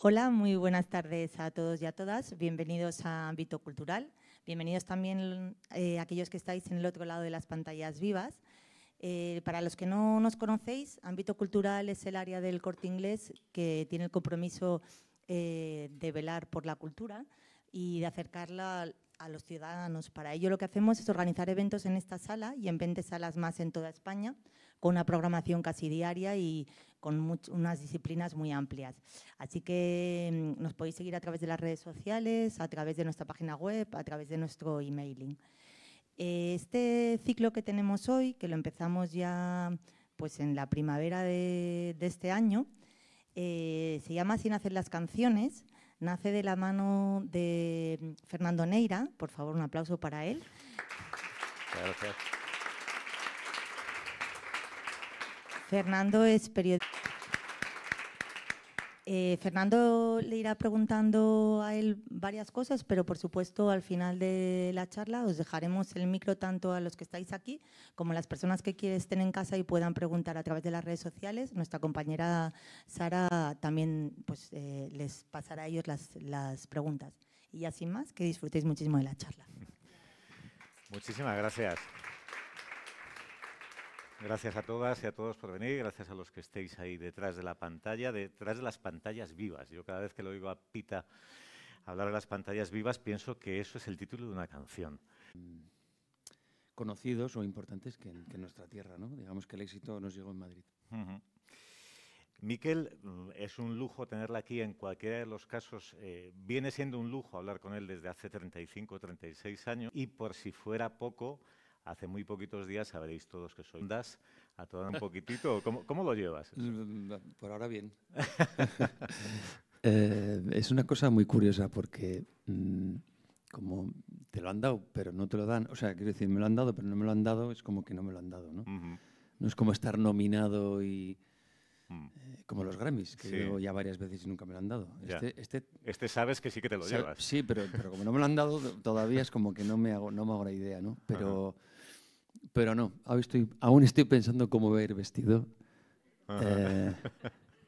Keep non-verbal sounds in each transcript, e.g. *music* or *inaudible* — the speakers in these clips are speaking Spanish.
Hola, muy buenas tardes a todos y a todas. Bienvenidos a Ámbito Cultural. Bienvenidos también a eh, aquellos que estáis en el otro lado de las pantallas vivas. Eh, para los que no nos conocéis, Ámbito Cultural es el área del corte inglés que tiene el compromiso eh, de velar por la cultura y de acercarla a los ciudadanos. Para ello lo que hacemos es organizar eventos en esta sala y en 20 salas más en toda España con una programación casi diaria y con unas disciplinas muy amplias. Así que mm, nos podéis seguir a través de las redes sociales, a través de nuestra página web, a través de nuestro emailing. Eh, este ciclo que tenemos hoy, que lo empezamos ya pues en la primavera de, este año, eh, se llama Sin hacer las canciones, nace de la mano de Fernando Neira, por favor un aplauso para él. Gracias. Fernando es periodista. Eh, Fernando le irá preguntando a él varias cosas, pero por supuesto al final de la charla os dejaremos el micro tanto a los que estáis aquí como a las personas que estén en casa y puedan preguntar a través de las redes sociales. Nuestra compañera Sara también pues, eh, les pasará a ellos las, las preguntas. Y ya sin más, que disfrutéis muchísimo de la charla. Muchísimas gracias. Gracias a todas y a todos por venir, gracias a los que estéis ahí detrás de la pantalla, detrás de las pantallas vivas. Yo cada vez que lo oigo a Pita hablar de las pantallas vivas pienso que eso es el título de una canción. Conocidos o importantes que en, nuestra tierra, ¿no? Digamos que el éxito nos llegó en Madrid. Miquel, mm, es un lujo tenerla aquí en cualquiera de los casos. Eh, viene siendo un lujo hablar con él desde hace 35 o 36 años y por si fuera poco, hace muy poquitos días sabréis todos que soy mm. das a todo un *laughs* poquitito. ¿Cómo, lo llevas? Mm, mm, por ahora bien. *laughs* Eh, es una cosa muy curiosa porque como te lo han dado, pero no te lo dan, o sea, quiero decir, me lo han dado, pero no me lo han dado, es como que no me lo han dado, ¿no? No es como estar nominado y... Eh, como los Grammys, que yo ya varias veces y nunca me lo han dado. Este, este, este, sabes que sí que te lo llevas. Sí, pero, como no me lo han dado, todavía es como que no me hago, no me hago la idea, ¿no? Pero, pero no, aún estoy, aún estoy pensando cómo voy a ir vestido. Eh,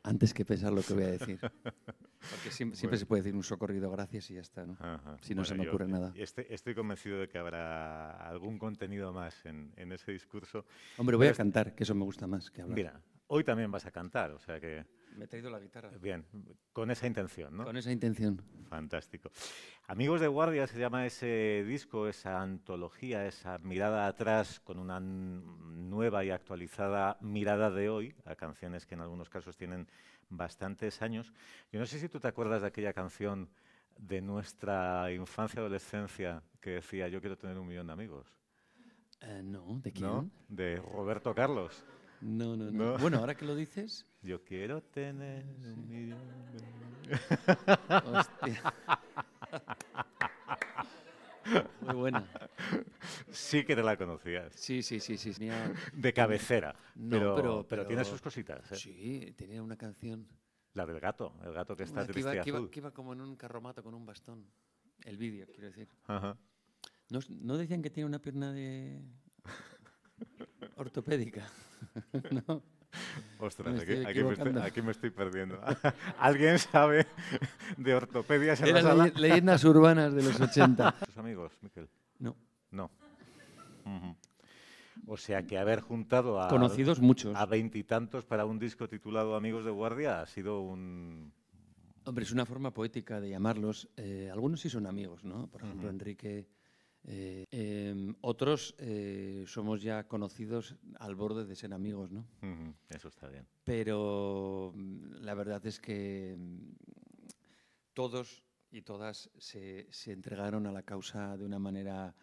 antes que pensar lo que voy a decir. Porque siempre, se puede decir un socorrido gracias y ya está, ¿no? Si no se me ocurre nada. Eh, este, estoy, convencido de que habrá algún contenido más en, en ese discurso. Hombre, voy a cantar, que eso me gusta más que hablar. Mira, hoy también vas a cantar, o sea que... Me he traído la guitarra. Bien, con esa intención, ¿no? Con esa intención. Fantástico. Amigos de Guardia se llama ese disco, esa antología, esa mirada atrás con una nueva y actualizada mirada de hoy a canciones que en algunos casos tienen bastantes años. Yo no sé si tú te acuerdas de aquella canción de nuestra infancia adolescencia que decía yo quiero tener un millón de amigos. Eh, no, ¿de quién? De Roberto Carlos. no, no, no, Bueno, ahora que lo dices, yo quiero tener un millón. Hostia. Muy buena. Sí que te la conocías. Sí, sí, sí, sí. De cabecera. pero, pero, tiene sus cositas. ¿eh? Sí, tenía una canción. La del gato, el gato que está triste que Que como en un carromato con un bastón. El vídeo, quiero decir. ¿No, ¿No, decían que tiene una pierna de ortopédica? *laughs* no. Ostras, aquí, me estoy, perdiendo. *laughs* ¿Alguien sabe de ortopedias en leyendas urbanas de los 80. *laughs* ¿Tus amigos, Miquel? No. No. O sea que haber juntado a... Conocidos muchos. A veintitantos para un disco titulado Amigos de Guardia ha sido un... Hombre, es una forma poética de llamarlos. Eh, algunos sí son amigos, ¿no? Por ejemplo, Enrique eh, em, otros eh, somos ya conocidos al borde de ser amigos, ¿no? eso está bien. Pero mm, la verdad es que mm, todos y todas se, entregaron a la causa de una manera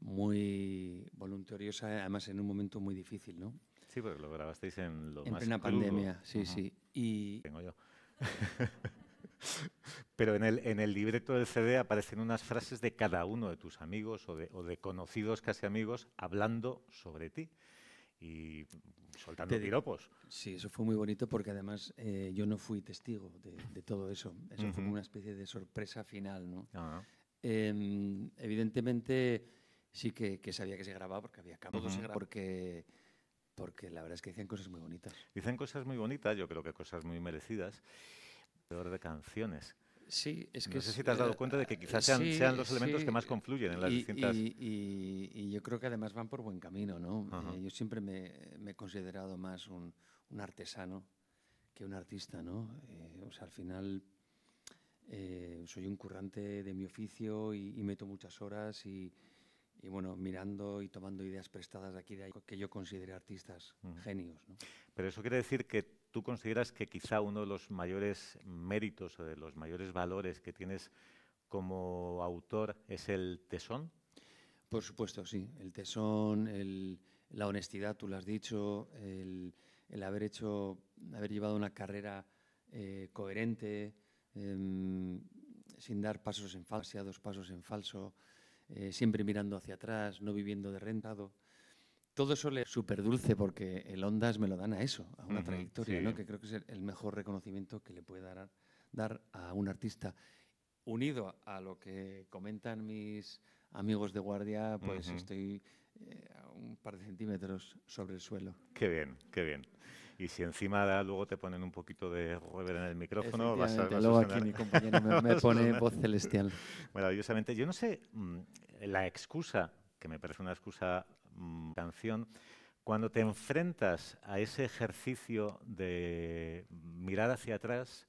muy voluntariosa, además en un momento muy difícil, ¿no? Sí, porque lo grabasteis en lo en plena pandemia, sí, sí. Y tengo yo. *laughs* *laughs* Pero en el, en el libreto del CD aparecen unas frases de cada uno de tus amigos o de, o de conocidos casi amigos hablando sobre ti y soltando tiropos. piropos. Sí, eso fue muy bonito porque además eh, yo no fui testigo de, todo eso. Eso fue una especie de sorpresa final, ¿no? Ah. Em, evidentemente sí que, sabía que se grababa porque había cámaras, porque, porque la verdad es que dicen cosas muy bonitas. Dicen cosas muy bonitas, yo creo que cosas muy merecidas de canciones. Sí, no sé si te has dado cuenta de que quizás sean, los elementos que más confluyen en las distintas. Y, yo creo que además van por buen camino, eh, yo siempre me, he considerado más un, artesano que un artista, ¿no? Eh, o sea, al final eh, soy un currante de mi oficio y, meto muchas horas y, y bueno, mirando y tomando ideas prestadas de aquí de ahí, que yo considero artistas genios. Pero eso quiere decir que tú consideras que quizá uno de los mayores méritos o de los mayores valores que tienes como autor es el tesón. Por supuesto, sí. El tesón, la honestidad, tú lo has dicho, el, haber hecho, haber llevado una carrera eh, coherente, em, sin dar pasos en falso, dos pasos en falso. Eh, siempre mirando hacia atrás, no viviendo de rentado. Todo eso le súper dulce porque el Ondas me lo dan a eso, a una trayectoria, que creo que es el mejor reconocimiento que le puede dar, dar a un artista. Unido a lo que comentan mis amigos de guardia, pues estoy eh, a un par de centímetros sobre el suelo. Qué bien, qué bien y si encima luego te ponen un poquito de rever en el micrófono, vas a, luego aquí mi compañero me, *laughs* pone voz celestial. Maravillosamente. Yo no sé, mm, la excusa, que me parece una excusa mm, canción, cuando te enfrentas a ese ejercicio de mirar hacia atrás,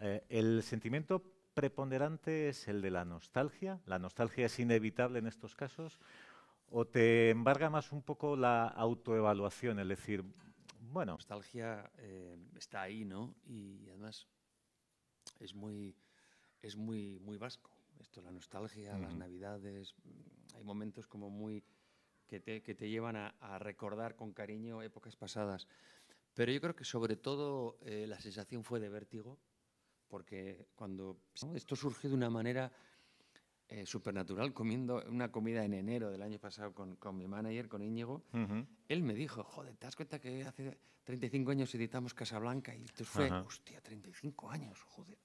eh, el sentimiento preponderante es el de la nostalgia. La nostalgia es inevitable en estos casos. ¿O te embarga más un poco la autoevaluación? Es decir, bueno. La nostalgia eh, está ahí, ¿no? Y además es muy, es muy, muy vasco. Esto, la nostalgia, las navidades, hay momentos como muy que te, llevan a, recordar con cariño épocas pasadas. Pero yo creo que sobre todo eh, la sensación fue de vértigo, porque cuando esto surgió de una manera eh, supernatural comiendo una comida en enero del año pasado con, mi manager, con Íñigo, él me dijo, joder, ¿te das cuenta que hace 35 años editamos Casablanca? Y entonces fue, hostia, 35 años, joder.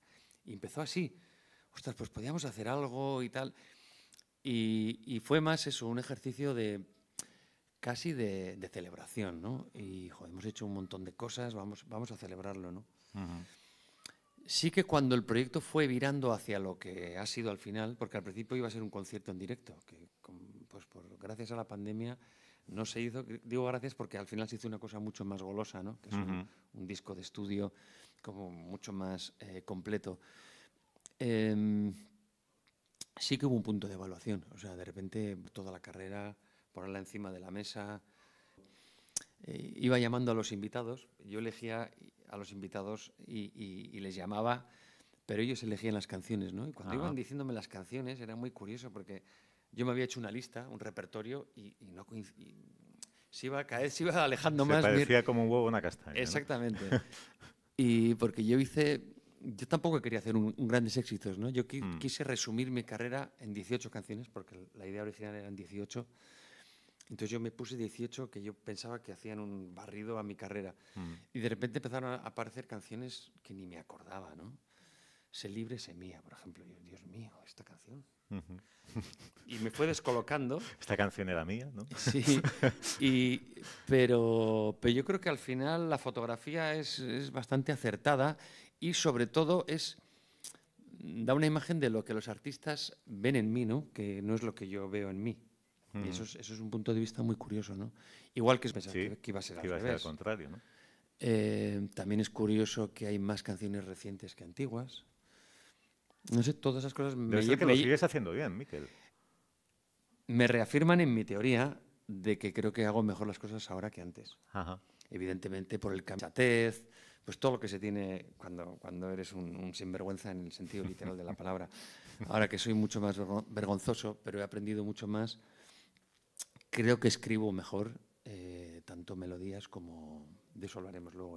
Y empezó así, ostras, pues podíamos hacer algo y tal. Y, fue más eso, un ejercicio de casi de, celebración, ¿no? Y joder, hemos hecho un montón de cosas, vamos, vamos a celebrarlo, ¿no? sí que cuando el proyecto fue virando hacia lo que ha sido al final, porque al principio iba a ser un concierto en directo, que pues gracias a la pandemia no se hizo, digo gracias porque al final se hizo una cosa mucho más golosa, ¿no? que es un, disco de estudio como mucho más eh, completo. Em, sí que hubo un punto de evaluación, o sea, de repente toda la carrera, ponerla encima de la mesa, eh, iba llamando a los invitados, yo elegía a los invitados y, les llamaba, pero ellos elegían las canciones, ¿no? Y cuando iban diciéndome las canciones era muy curioso porque yo me había hecho una lista, un repertorio y, no se iba, cada se iba alejando se Parecía como un huevo una castaña. Exactamente. *laughs* y porque yo hice, yo tampoco quería hacer un, grandes éxitos, ¿no? Yo mm. quise resumir mi carrera en 18 canciones porque la idea original eran 18 entonces yo me puse 18 que yo pensaba que hacían un barrido a mi carrera. Mm. Y de repente empezaron a aparecer canciones que ni me acordaba, ¿no? Se libre, se mía, por ejemplo. Yo, Dios mío, esta canción. Y me fue descolocando. Esta canción era mía, ¿no? Sí, y, pero, pero yo creo que al final la fotografía es, es bastante acertada y sobre todo es da una imagen de lo que los artistas ven en mí, ¿no? Que no es lo que yo veo en mí eso es, un punto de vista muy curioso, ¿no? Igual que pensaba que, iba a ser, que iba A ser al contrario, ¿no? Eh, también es curioso que hay más canciones recientes que antiguas. No sé, todas esas cosas me que lo sigues haciendo bien, Miquel. Me reafirman en mi teoría de que creo que hago mejor las cosas ahora que antes. Evidentemente por el cachatez, pues todo lo que se tiene cuando, cuando eres un sinvergüenza en el sentido literal de la *laughs* palabra. Ahora que soy mucho más vergonzoso, pero he aprendido mucho más Creo que escribo mejor eh, tanto melodías como, de eso hablaremos luego,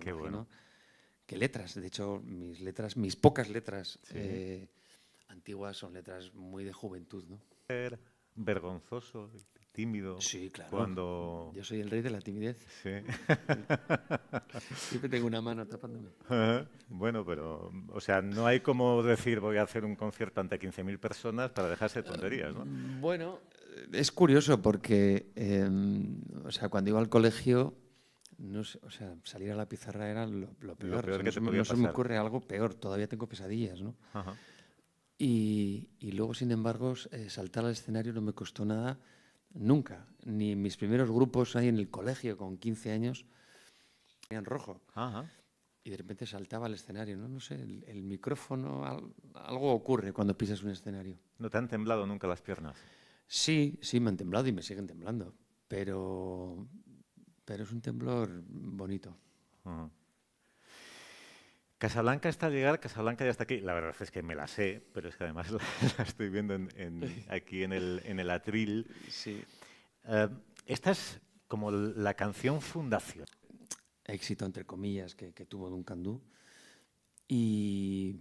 que letras. De hecho, mis letras, mis pocas letras eh, antiguas son letras muy de juventud, ¿no? Vergonzoso, tímido. Sí, claro. Cuando... Yo soy el rey de la timidez. Sí. *laughs* Siempre tengo una mano tapándome. *laughs* bueno, pero, o sea, no hay como decir voy a hacer un concierto ante 15.000 personas para dejarse tonterías, ¿no? Bueno, es curioso porque, em, o sea, cuando iba al colegio, no o sea, salir a la pizarra era lo, peor. Lo no, se me ocurre algo peor, todavía tengo pesadillas, ¿no? Y, luego, sin embargo, eh, saltar al escenario no me costó nada nunca. Ni mis primeros grupos ahí en el colegio con 15 años eran rojo. Y de repente saltaba al escenario, ¿no? sé, el, micrófono, algo ocurre cuando pisas un escenario. ¿No te han temblado nunca las piernas? Sí, sí, me han temblado y me siguen temblando, pero, pero es un temblor bonito. Casablanca está llegar, Casablanca ya está aquí. La verdad es que me la sé, pero es que además *laughs* la, estoy viendo *laughs* aquí en el, atril. Sí. Eh, esta es como la canción fundación. Éxito, entre comillas, que, que tuvo Duncan Du. Y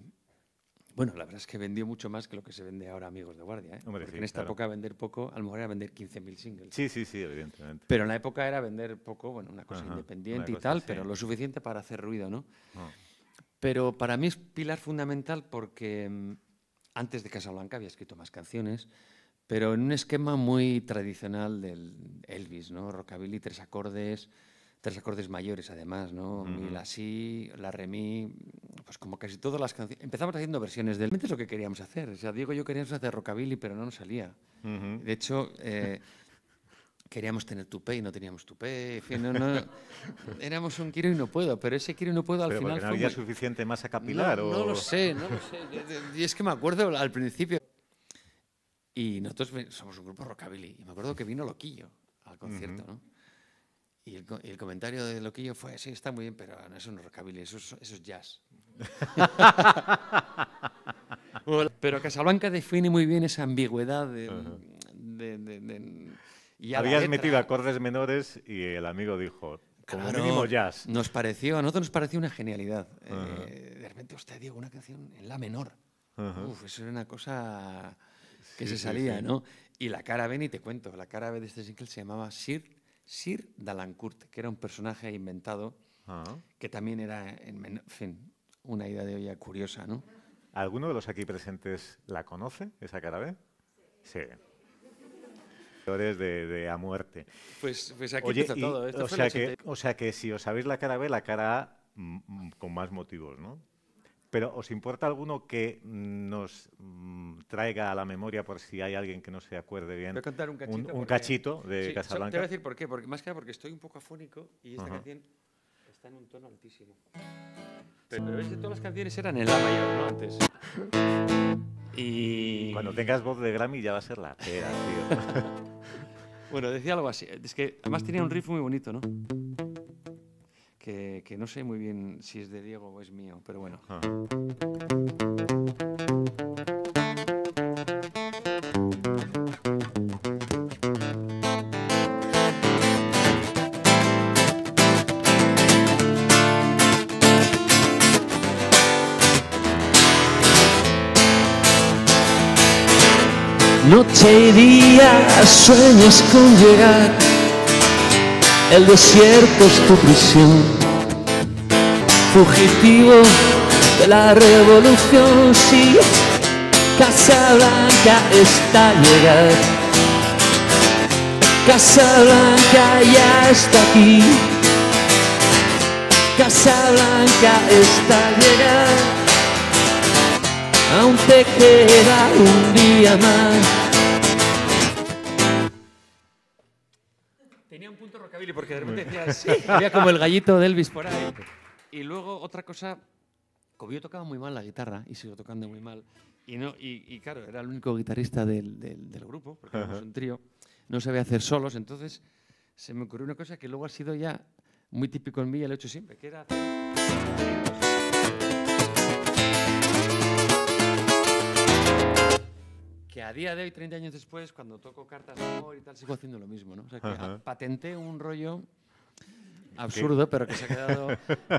bueno, la verdad es que vendió mucho más que lo que se vende ahora Amigos de Guardia. ¿eh? Porque en esta época vender poco, a lo mejor era vender 15.000 singles. Sí, sí, sí, evidentemente. Pero en la época era vender poco, bueno, una cosa independiente y tal, pero lo suficiente para hacer ruido, ¿no? Ah. Pero para mí es pilar fundamental porque mm, antes de Casablanca había escrito más canciones, pero en un esquema muy tradicional del Elvis, ¿no? Rockabilly, tres acordes, tres acordes mayores además, ¿no? la si, la re mi, pues como casi todas las canciones. Empezamos haciendo versiones del... es lo que queríamos hacer. O sea, Diego y yo queríamos hacer rockabilly, pero no nos salía. De hecho, eh, *laughs* queríamos tener tupé y no teníamos tupé. En *laughs* éramos un quiero y no puedo, pero ese quiero y no puedo al final... no había suficiente suficiente masa capilar no, o... lo sé, no lo sé. Y es que me acuerdo al principio... Y nosotros somos un grupo rockabilly. Y me acuerdo que vino Loquillo al concierto, ¿no? Y el, comentario de Loquillo fue, sí, está muy bien, pero eso no es rockabilly, eso es, jazz. *laughs* pero Casablanca define muy bien esa ambigüedad de... Habías metido acordes menores y el amigo dijo, como mínimo jazz. Nos pareció, a nosotros nos pareció una genialidad. Eh, de repente, usted dio una canción en la menor. Uf, eso era una cosa que se salía, ¿no? Y la cara B, y te cuento, la cara B de este single se llamaba Sir Sir Dalancourt, que era un personaje inventado, ah. que también era, en, fin, una idea de olla curiosa, ¿no? ¿Alguno de los aquí presentes la conoce, esa cara B? Sí. De, de, a muerte. Pues, pues aquí está todo. Esto o, sea que, o sea que si os sabéis la cara B, la cara A mm, mm, con más motivos, ¿no? Pero ¿os importa alguno que nos mm, traiga a la memoria, por si hay alguien que no se acuerde bien, Voy a un cachito, un, de Casablanca? Te voy a decir por qué, porque, más que nada porque estoy un poco afónico y esta canción está en un tono altísimo. Pero, pero que todas las canciones eran en la mayor, ¿no? Antes. Y... Cuando tengas voz de Grammy ya va a ser la pera, tío. *laughs* bueno, decía algo así. Es que además tenía un riff muy bonito, ¿no? que, no sé muy bien si es de Diego o es mío, pero bueno. Ah. Noche y día sueñas con llegar, el desierto es tu prisión fugitivo de la revolución, sí, Casa Blanca está llegar Casa Blanca ya está aquí. Casa Blanca está llegando. Aún te queda un día más. Tenía un punto rockabilly porque de repente decía, sí, había como el gallito del Elvis por ahí. Y luego otra cosa, como yo tocaba muy mal la guitarra y sigo tocando muy mal, y, no, y, claro, era el único guitarrista del, del, grupo, porque era un trío, no sabía hacer solos, entonces se me ocurrió una cosa que luego ha sido ya muy típico en mí, y lo he hecho siempre, que era... que a día de hoy, 30 años después, cuando toco cartas de amor y tal, sigo haciendo lo mismo, ¿no? O sea, que patenté un rollo Ah, absurdo, pero que se ha quedado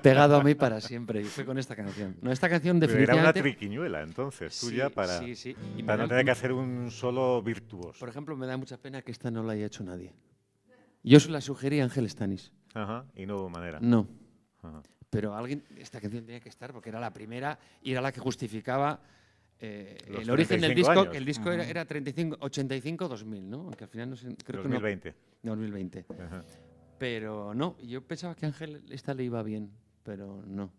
pegado a mí para siempre. Y fue con esta canción. No, esta canción definitivamente... era una triquiñuela, entonces, tuya para, para no tener que hacer un solo virtuoso. Por ejemplo, me da mucha pena que esta no la haya hecho nadie. Yo se la sugerí a Ángel Stanis. Ajá, y no hubo manera. No. Pero alguien, esta canción tenía que estar porque era la primera y era la que justificaba eh, el origen del disco. El disco era, 85-2000, ¿no? Aunque al final no sé, creo Que no, 2020. Ajá. Pero no, yo pensaba que Ángel esta le iba bien, pero no.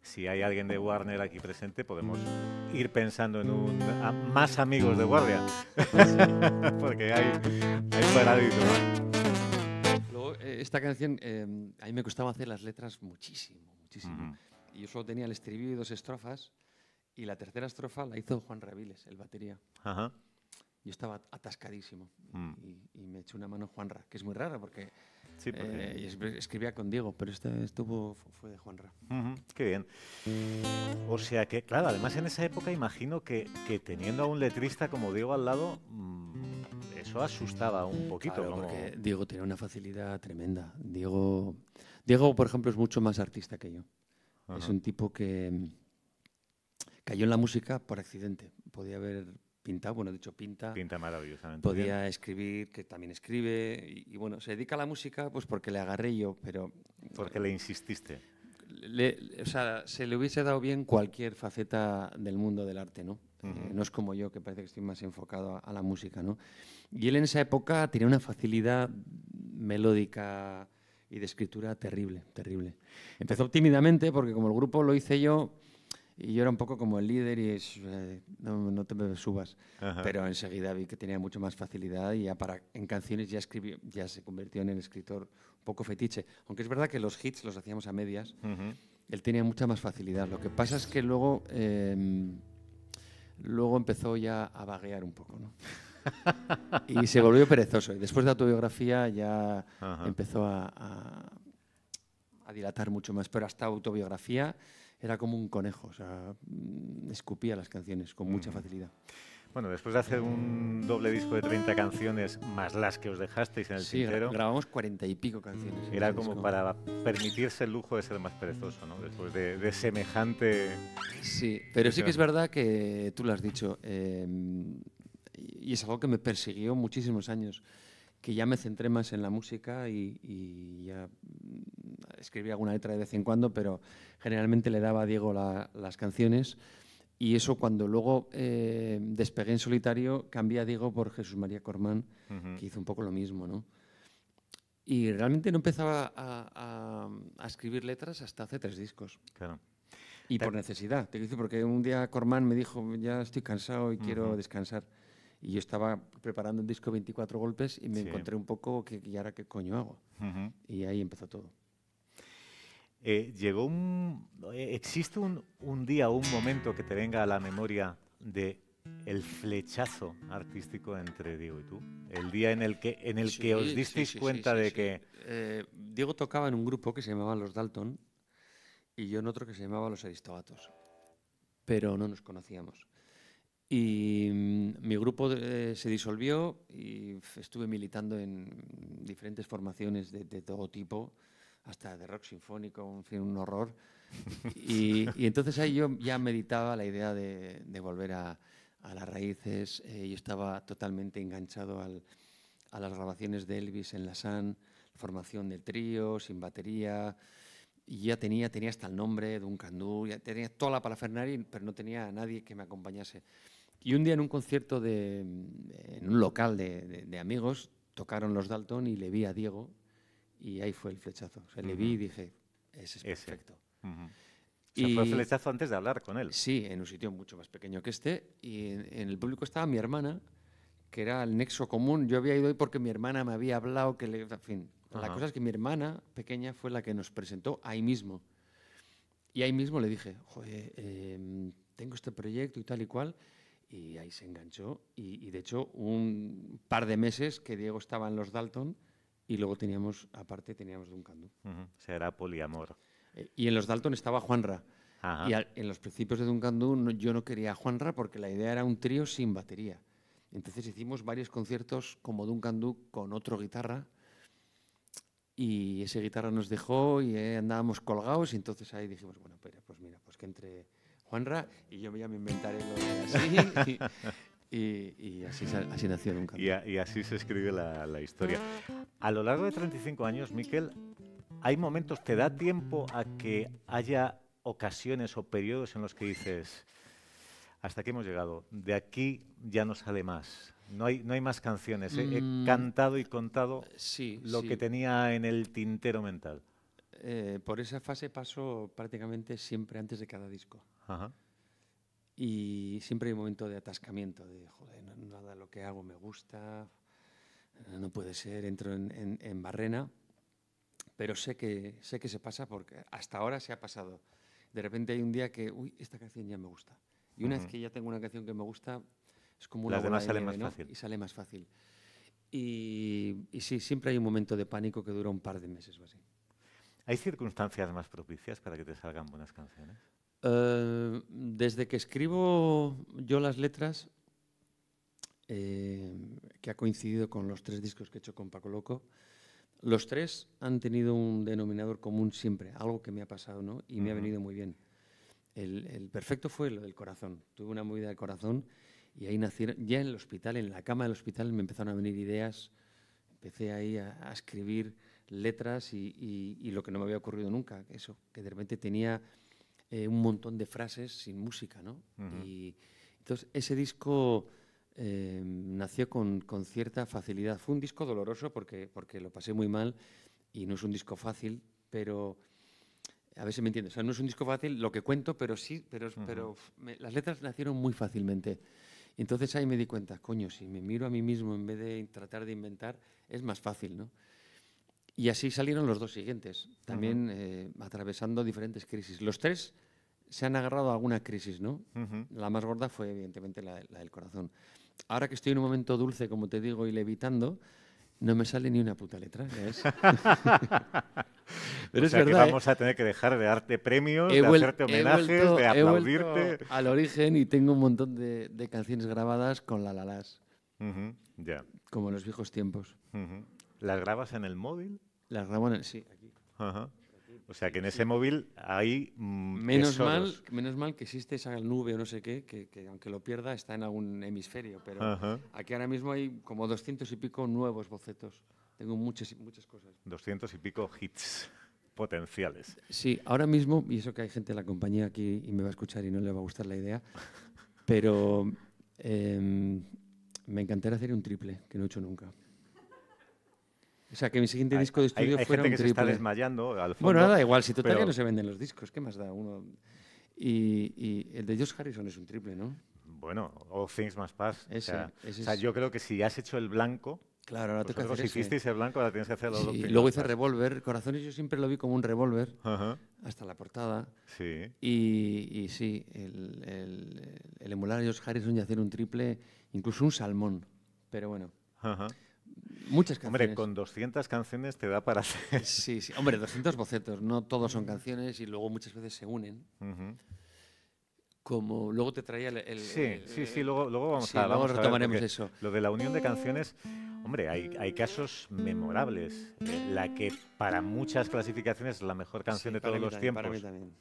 Si hay alguien de Warner aquí presente, podemos ir pensando en un más amigos de Guardia. *laughs* Porque hay, hay paradito. Eh, esta canción, eh, a mí me costaba hacer las letras muchísimo, muchísimo. yo solo tenía el estribillo y dos estrofas. Y la tercera estrofa la hizo Juan Raviles, el batería. Yo estaba atascadísimo mm. y, me echó una mano Juanra, que es muy rara porque eh, y escribía con Diego, pero este estuvo, fue de Juanra. qué bien. O sea que, claro, además en esa época imagino que, teniendo a un letrista como Diego al lado, mm, eso asustaba un poquito. porque Diego tenía una facilidad tremenda. Diego, Diego, por ejemplo, es mucho más artista que yo. Es un tipo que mm, cayó en la música por accidente. Podía haber pinta, bueno, de hecho pinta. Pinta maravillosamente. Podía escribir, que también escribe, y, bueno, se dedica a la música pues porque le agarré yo, pero... Porque le insististe. o sea, se le hubiese dado bien cualquier faceta del mundo del arte, ¿no? Eh, no es como yo, que parece que estoy más enfocado a, a, la música, ¿no? Y él en esa época tenía una facilidad melódica y de escritura terrible, terrible. Empezó tímidamente porque como el grupo lo hice yo, y yo era un poco como el líder y eh, no, no, te subas. Pero enseguida vi que tenía mucho más facilidad y ya para, en canciones ya, ya se convirtió en el escritor un poco fetiche. Aunque es verdad que los hits los hacíamos a medias, él tenía mucha más facilidad. Lo que pasa es que luego, em, luego empezó ya a vaguear un poco. ¿no? *laughs* y se volvió perezoso. Y después de la autobiografía ya empezó a, a, a dilatar mucho más. Pero hasta autobiografía era como un conejo, o sea, mm, escupía las canciones con mucha facilidad. Bueno, después de hacer un doble disco de 30 canciones, más las que os dejasteis en el sí, grabamos 40 y pico canciones. Era como para permitirse el lujo de ser más perezoso, ¿no? Después de, semejante... Sí, pero sí que es verdad que tú lo has dicho, em, y es algo que me persiguió muchísimos años, que ya me centré más en la música y, y ya escribía alguna letra de vez en cuando, pero generalmente le daba a Diego las canciones. Y eso cuando luego eh, despegué en solitario, cambié a Diego por Jesús María Cormán, que hizo un poco lo mismo, Y realmente no empezaba a, escribir letras hasta hace tres discos. Claro. Y por necesidad, te digo, porque un día Cormán me dijo, ya estoy cansado y quiero descansar. Y yo estaba preparando un disco 24 golpes y me encontré un poco, que, ¿y ahora qué coño hago? Y ahí empezó todo. Eh, llegó un, eh, ¿Existe un, un día o un momento que te venga a la memoria de el flechazo artístico entre Diego y tú? El día en el que, en el que os disteis cuenta de que... Eh, Diego tocaba en un grupo que se llamaba Los Dalton y yo en otro que se llamaba Los Aristogatos, pero no nos conocíamos. Y mm, mi grupo se disolvió y estuve militando en diferentes formaciones de, de todo tipo hasta de rock sinfónico, un fin, un horror. Y, entonces ahí yo ya meditaba la idea de, volver a, las raíces. Eh, yo estaba totalmente enganchado a las grabaciones de Elvis en la San, formación del trío, sin batería. Y ya tenía, tenía hasta el nombre, de un candú, ya tenía toda la parafernalia, pero no tenía a nadie que me acompañase. Y un día en un concierto de, en un local de amigos tocaron los Dalton y le vi a Diego, y ahí fue el flechazo. O le vi y dije, es perfecto. y o sea, fue el flechazo antes de hablar con él. Sí, en un sitio mucho más pequeño que este. Y en, el público estaba mi hermana, que era el nexo común. Yo había ido ahí porque mi hermana me había hablado, que le, fin. La cosa es que mi hermana pequeña fue la que nos presentó ahí mismo. Y ahí mismo le dije, joder, em, tengo este proyecto y tal y cual. Y ahí se enganchó. y de hecho, un par de meses que Diego estaba en los Dalton, y luego teníamos, aparte, teníamos Duncan. Uh O sea, era poliamor. Eh, y en los Dalton estaba Juanra. Y en los principios de Duncan yo no quería a Juanra porque la idea era un trío sin batería. Entonces hicimos varios conciertos como Duncan con otro guitarra y ese guitarra nos dejó y eh, andábamos colgados y entonces ahí dijimos, bueno, pues mira, pues que entre Juanra y yo ya me inventaré lo así *laughs* y, y, así, así, nació Duncan. Y, y así se escribe la, la historia. A lo largo de 35 años, Miquel, hay momentos, ¿te da tiempo a que haya ocasiones o periodos en los que dices, hasta aquí hemos llegado, de aquí ya no sale más? No hay, no hay más canciones. He mm. cantado y contado lo que tenía en el tintero mental. Eh, por esa fase paso prácticamente siempre antes de cada disco. Y siempre hay un momento de atascamiento, de, joder, nada, lo que hago me gusta, eh, no puede ser, entro en, barrena, pero sé que, sé que se pasa porque hasta ahora se ha pasado. De repente hay un día que, uy, esta canción ya me gusta. Y una vez que ya tengo una canción que me gusta, es como una... Las demás salen más fácil. Y sale más fácil. Y, sí, siempre hay un momento de pánico que dura un par de meses o así. ¿Hay circunstancias más propicias para que te salgan buenas canciones? Eh, desde que escribo yo las letras, eh, que ha coincidido con los tres discos que he hecho con Paco Loco, los tres han tenido un denominador común siempre, algo que me ha pasado ¿no? y me ha venido muy bien. El, perfecto fue lo del corazón. Tuve una movida del corazón y ahí nacieron, ya en el hospital, en la cama del hospital, me empezaron a venir ideas, empecé ahí a, escribir letras y, lo que no me había ocurrido nunca, eso, que de repente tenía eh, un montón de frases sin música, ¿no? Y entonces ese disco Em, nació con, cierta facilidad. Fue un disco doloroso porque, lo pasé muy mal y no es un disco fácil, pero a ver si me entiendes. sea, no es un disco fácil lo que cuento, pero sí, pero, las letras nacieron muy fácilmente. Entonces ahí me di cuenta, coño, si me miro a mí mismo en vez de tratar de inventar, es más fácil, ¿no? Y así salieron los dos siguientes, también eh, atravesando diferentes crisis. Los tres se han agarrado a alguna crisis, ¿no? La más gorda fue, evidentemente, la del corazón ahora que estoy en un momento dulce, como te digo, y levitando, no me sale ni una puta letra. *laughs* Pero es verdad, vamos ¿eh? a tener que dejar de darte premios, de hacerte homenajes, de aplaudirte. Al origen y tengo un montón de, canciones grabadas con la Lalas. ya. Como en los viejos tiempos. ¿Las grabas en el móvil? Las grabo en el. Sí, o sea que en ese móvil hay mm, menos mal, menos mal que existe esa nube o no sé qué, que, aunque lo pierda está en algún hemisferio, pero aquí ahora mismo hay como 200 y pico nuevos bocetos. Tengo muchas, muchas cosas. 200 y pico hits potenciales. Sí, ahora mismo, y eso que hay gente de la compañía aquí y me va a escuchar y no le va a gustar la idea, pero em, me encantaría hacer un triple, que no he hecho nunca. O sea, que mi siguiente disco de estudio hay, fuera que se está desmayando al fondo, Bueno, nada igual, si total que no se venden los discos, ¿qué más da uno? Y, el de Josh Harrison es un triple, ¿no? Bueno, o Things Must Pass. o, sea, yo creo que si has hecho el blanco, Claro, ahora te hacer hiciste ese blanco, ahora tienes que hacer sí, Luego hice Revolver. Corazones yo siempre lo vi como un revólver, hasta la portada. Sí. Y, sí, el, emular a Josh Harrison y hacer un triple, incluso un salmón. Pero bueno. Muchas canciones. Hombre, con 200 canciones te da para hacer. Sí, sí. Hombre, 200 bocetos. No todos son canciones y luego muchas veces se unen. Como luego te traía el. sí, sí, sí. Luego, vamos a. Vamos, retomaremos eso. Lo de la unión de canciones. Hombre, hay, casos memorables. Eh, la que para muchas clasificaciones es la mejor canción de todos los tiempos. Para también.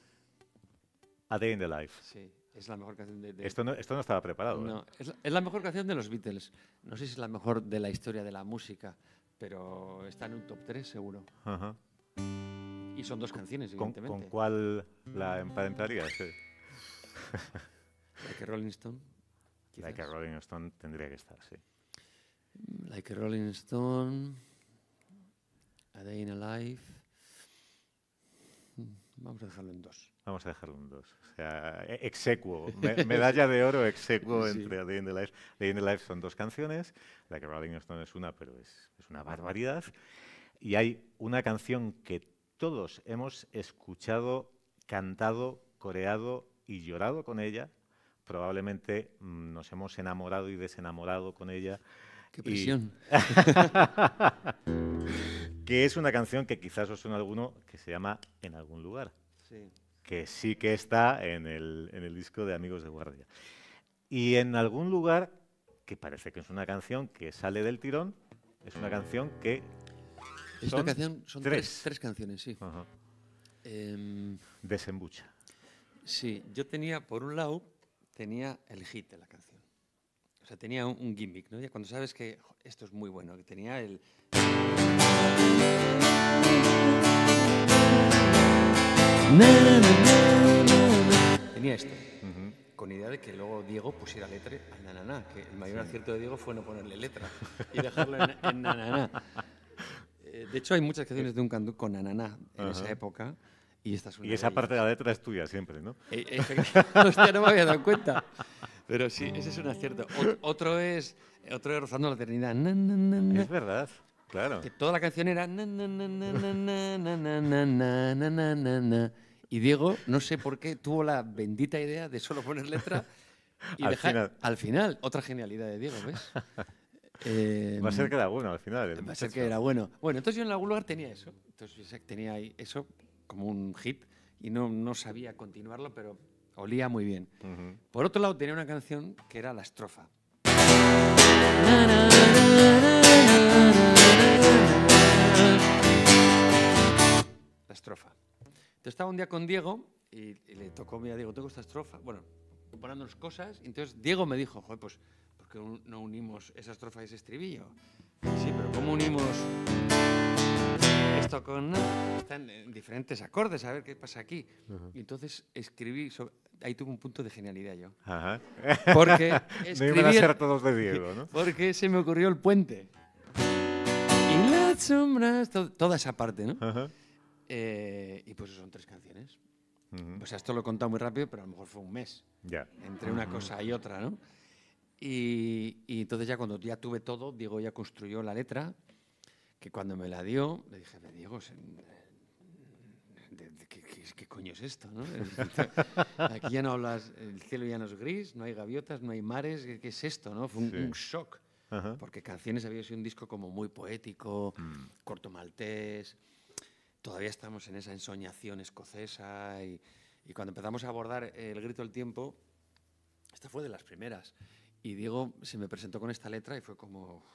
A Day in the Life. Sí. Es la mejor canción de... Esto, no, esto, no, estaba preparado. ¿eh? es, la, mejor canción de los Beatles. No sé si es la mejor de la historia de la música, pero está en un top 3 seguro. Y son dos canciones, evidentemente. ¿Con, cuál la emparentarías? Eh? *laughs* like Rolling Stone. Like a Rolling Stone tendría que estar, sí. Like a Rolling Stone, A Day in a Life. Hmm, vamos a dejarlo en dos. Vamos a dejarlo un dos. O sea, e-, execuo, medalla de oro execuo *laughs* entre Day in the Life. Day in the Life son dos canciones, la que Rolling Stone es una, pero es, es una barbaridad. Y hay una canción que todos hemos escuchado, cantado, coreado y llorado con ella. Probablemente mm, nos hemos enamorado y desenamorado con ella. ¡Qué prisión! *laughs* que es una canción que quizás os suena alguno que se llama En algún lugar. Sí que sí que está en el, disco de Amigos de Guardia. Y en algún lugar, que parece que es una canción que sale del tirón, es una canción que... Es canción, son tres. canciones, sí. Em, Desembucha. Sí, yo tenía, por un lado, tenía el hit de la canción. O sea, tenía un, gimmick, ¿no? Ya cuando sabes que esto es muy bueno, que tenía el... Tenía esto. Con idea de que luego Diego pusiera letra al nananá, que el mayor acierto de Diego fue no ponerle letra *laughs* y dejarlo en, nanana. Eh, de hecho, hay muchas canciones de un candú con nananá en esa época. Y, esta es una y esa parte de la letra es tuya siempre, ¿no? Eh, eh, *laughs* hostia, no me había dado cuenta. Pero sí, ese es un acierto. otro es, otro es Rozando la Eternidad. es verdad. Que toda la canción era. Y Diego, no sé por qué, tuvo la bendita idea de solo poner letra y al dejar. Final. Al final, otra genialidad de Diego, ¿ves? va a ser que era bueno al final. Va a ser que era bueno. Bueno, entonces yo en la lugar tenía eso. Entonces tenía eso como un hit y no, no sabía continuarlo, pero olía muy bien. Por otro lado, tenía una canción que era la estrofa. estrofa. Entonces estaba un día con Diego y, le tocó, mira, Diego, tengo esta estrofa. Bueno, comparándonos cosas. entonces Diego me dijo, joder, pues, ¿por qué no unimos esa estrofa y ese estribillo? Sí, pero ¿cómo unimos esto con Están en diferentes acordes, a ver qué pasa aquí. Y entonces escribí, ahí tuve un punto de genialidad yo. Ajá. Porque no *laughs* iban a ser todos de Diego, ¿no? Porque se me ocurrió el puente. Y las sombras, toda esa parte, ¿no? Ajá. Eh, y pues son tres canciones. O sea, esto lo he contado muy rápido, pero a lo mejor fue un mes. Ya. Entre una cosa y otra, ¿no? Y, entonces ya cuando ya tuve todo, Diego ya construyó la letra, que cuando me la dio, le dije, Diego, eh, ¿qué, qué, coño es esto? ¿no? *laughs* Aquí ya no hablas, el cielo ya no es gris, no hay gaviotas, no hay mares, ¿qué, es esto? ¿no? Fue un, shock, porque Canciones había sido un disco como muy poético, mm. corto maltés, todavía estamos en esa ensoñación escocesa y, cuando empezamos a abordar el grito del tiempo, esta fue de las primeras. Y Diego se me presentó con esta letra y fue como...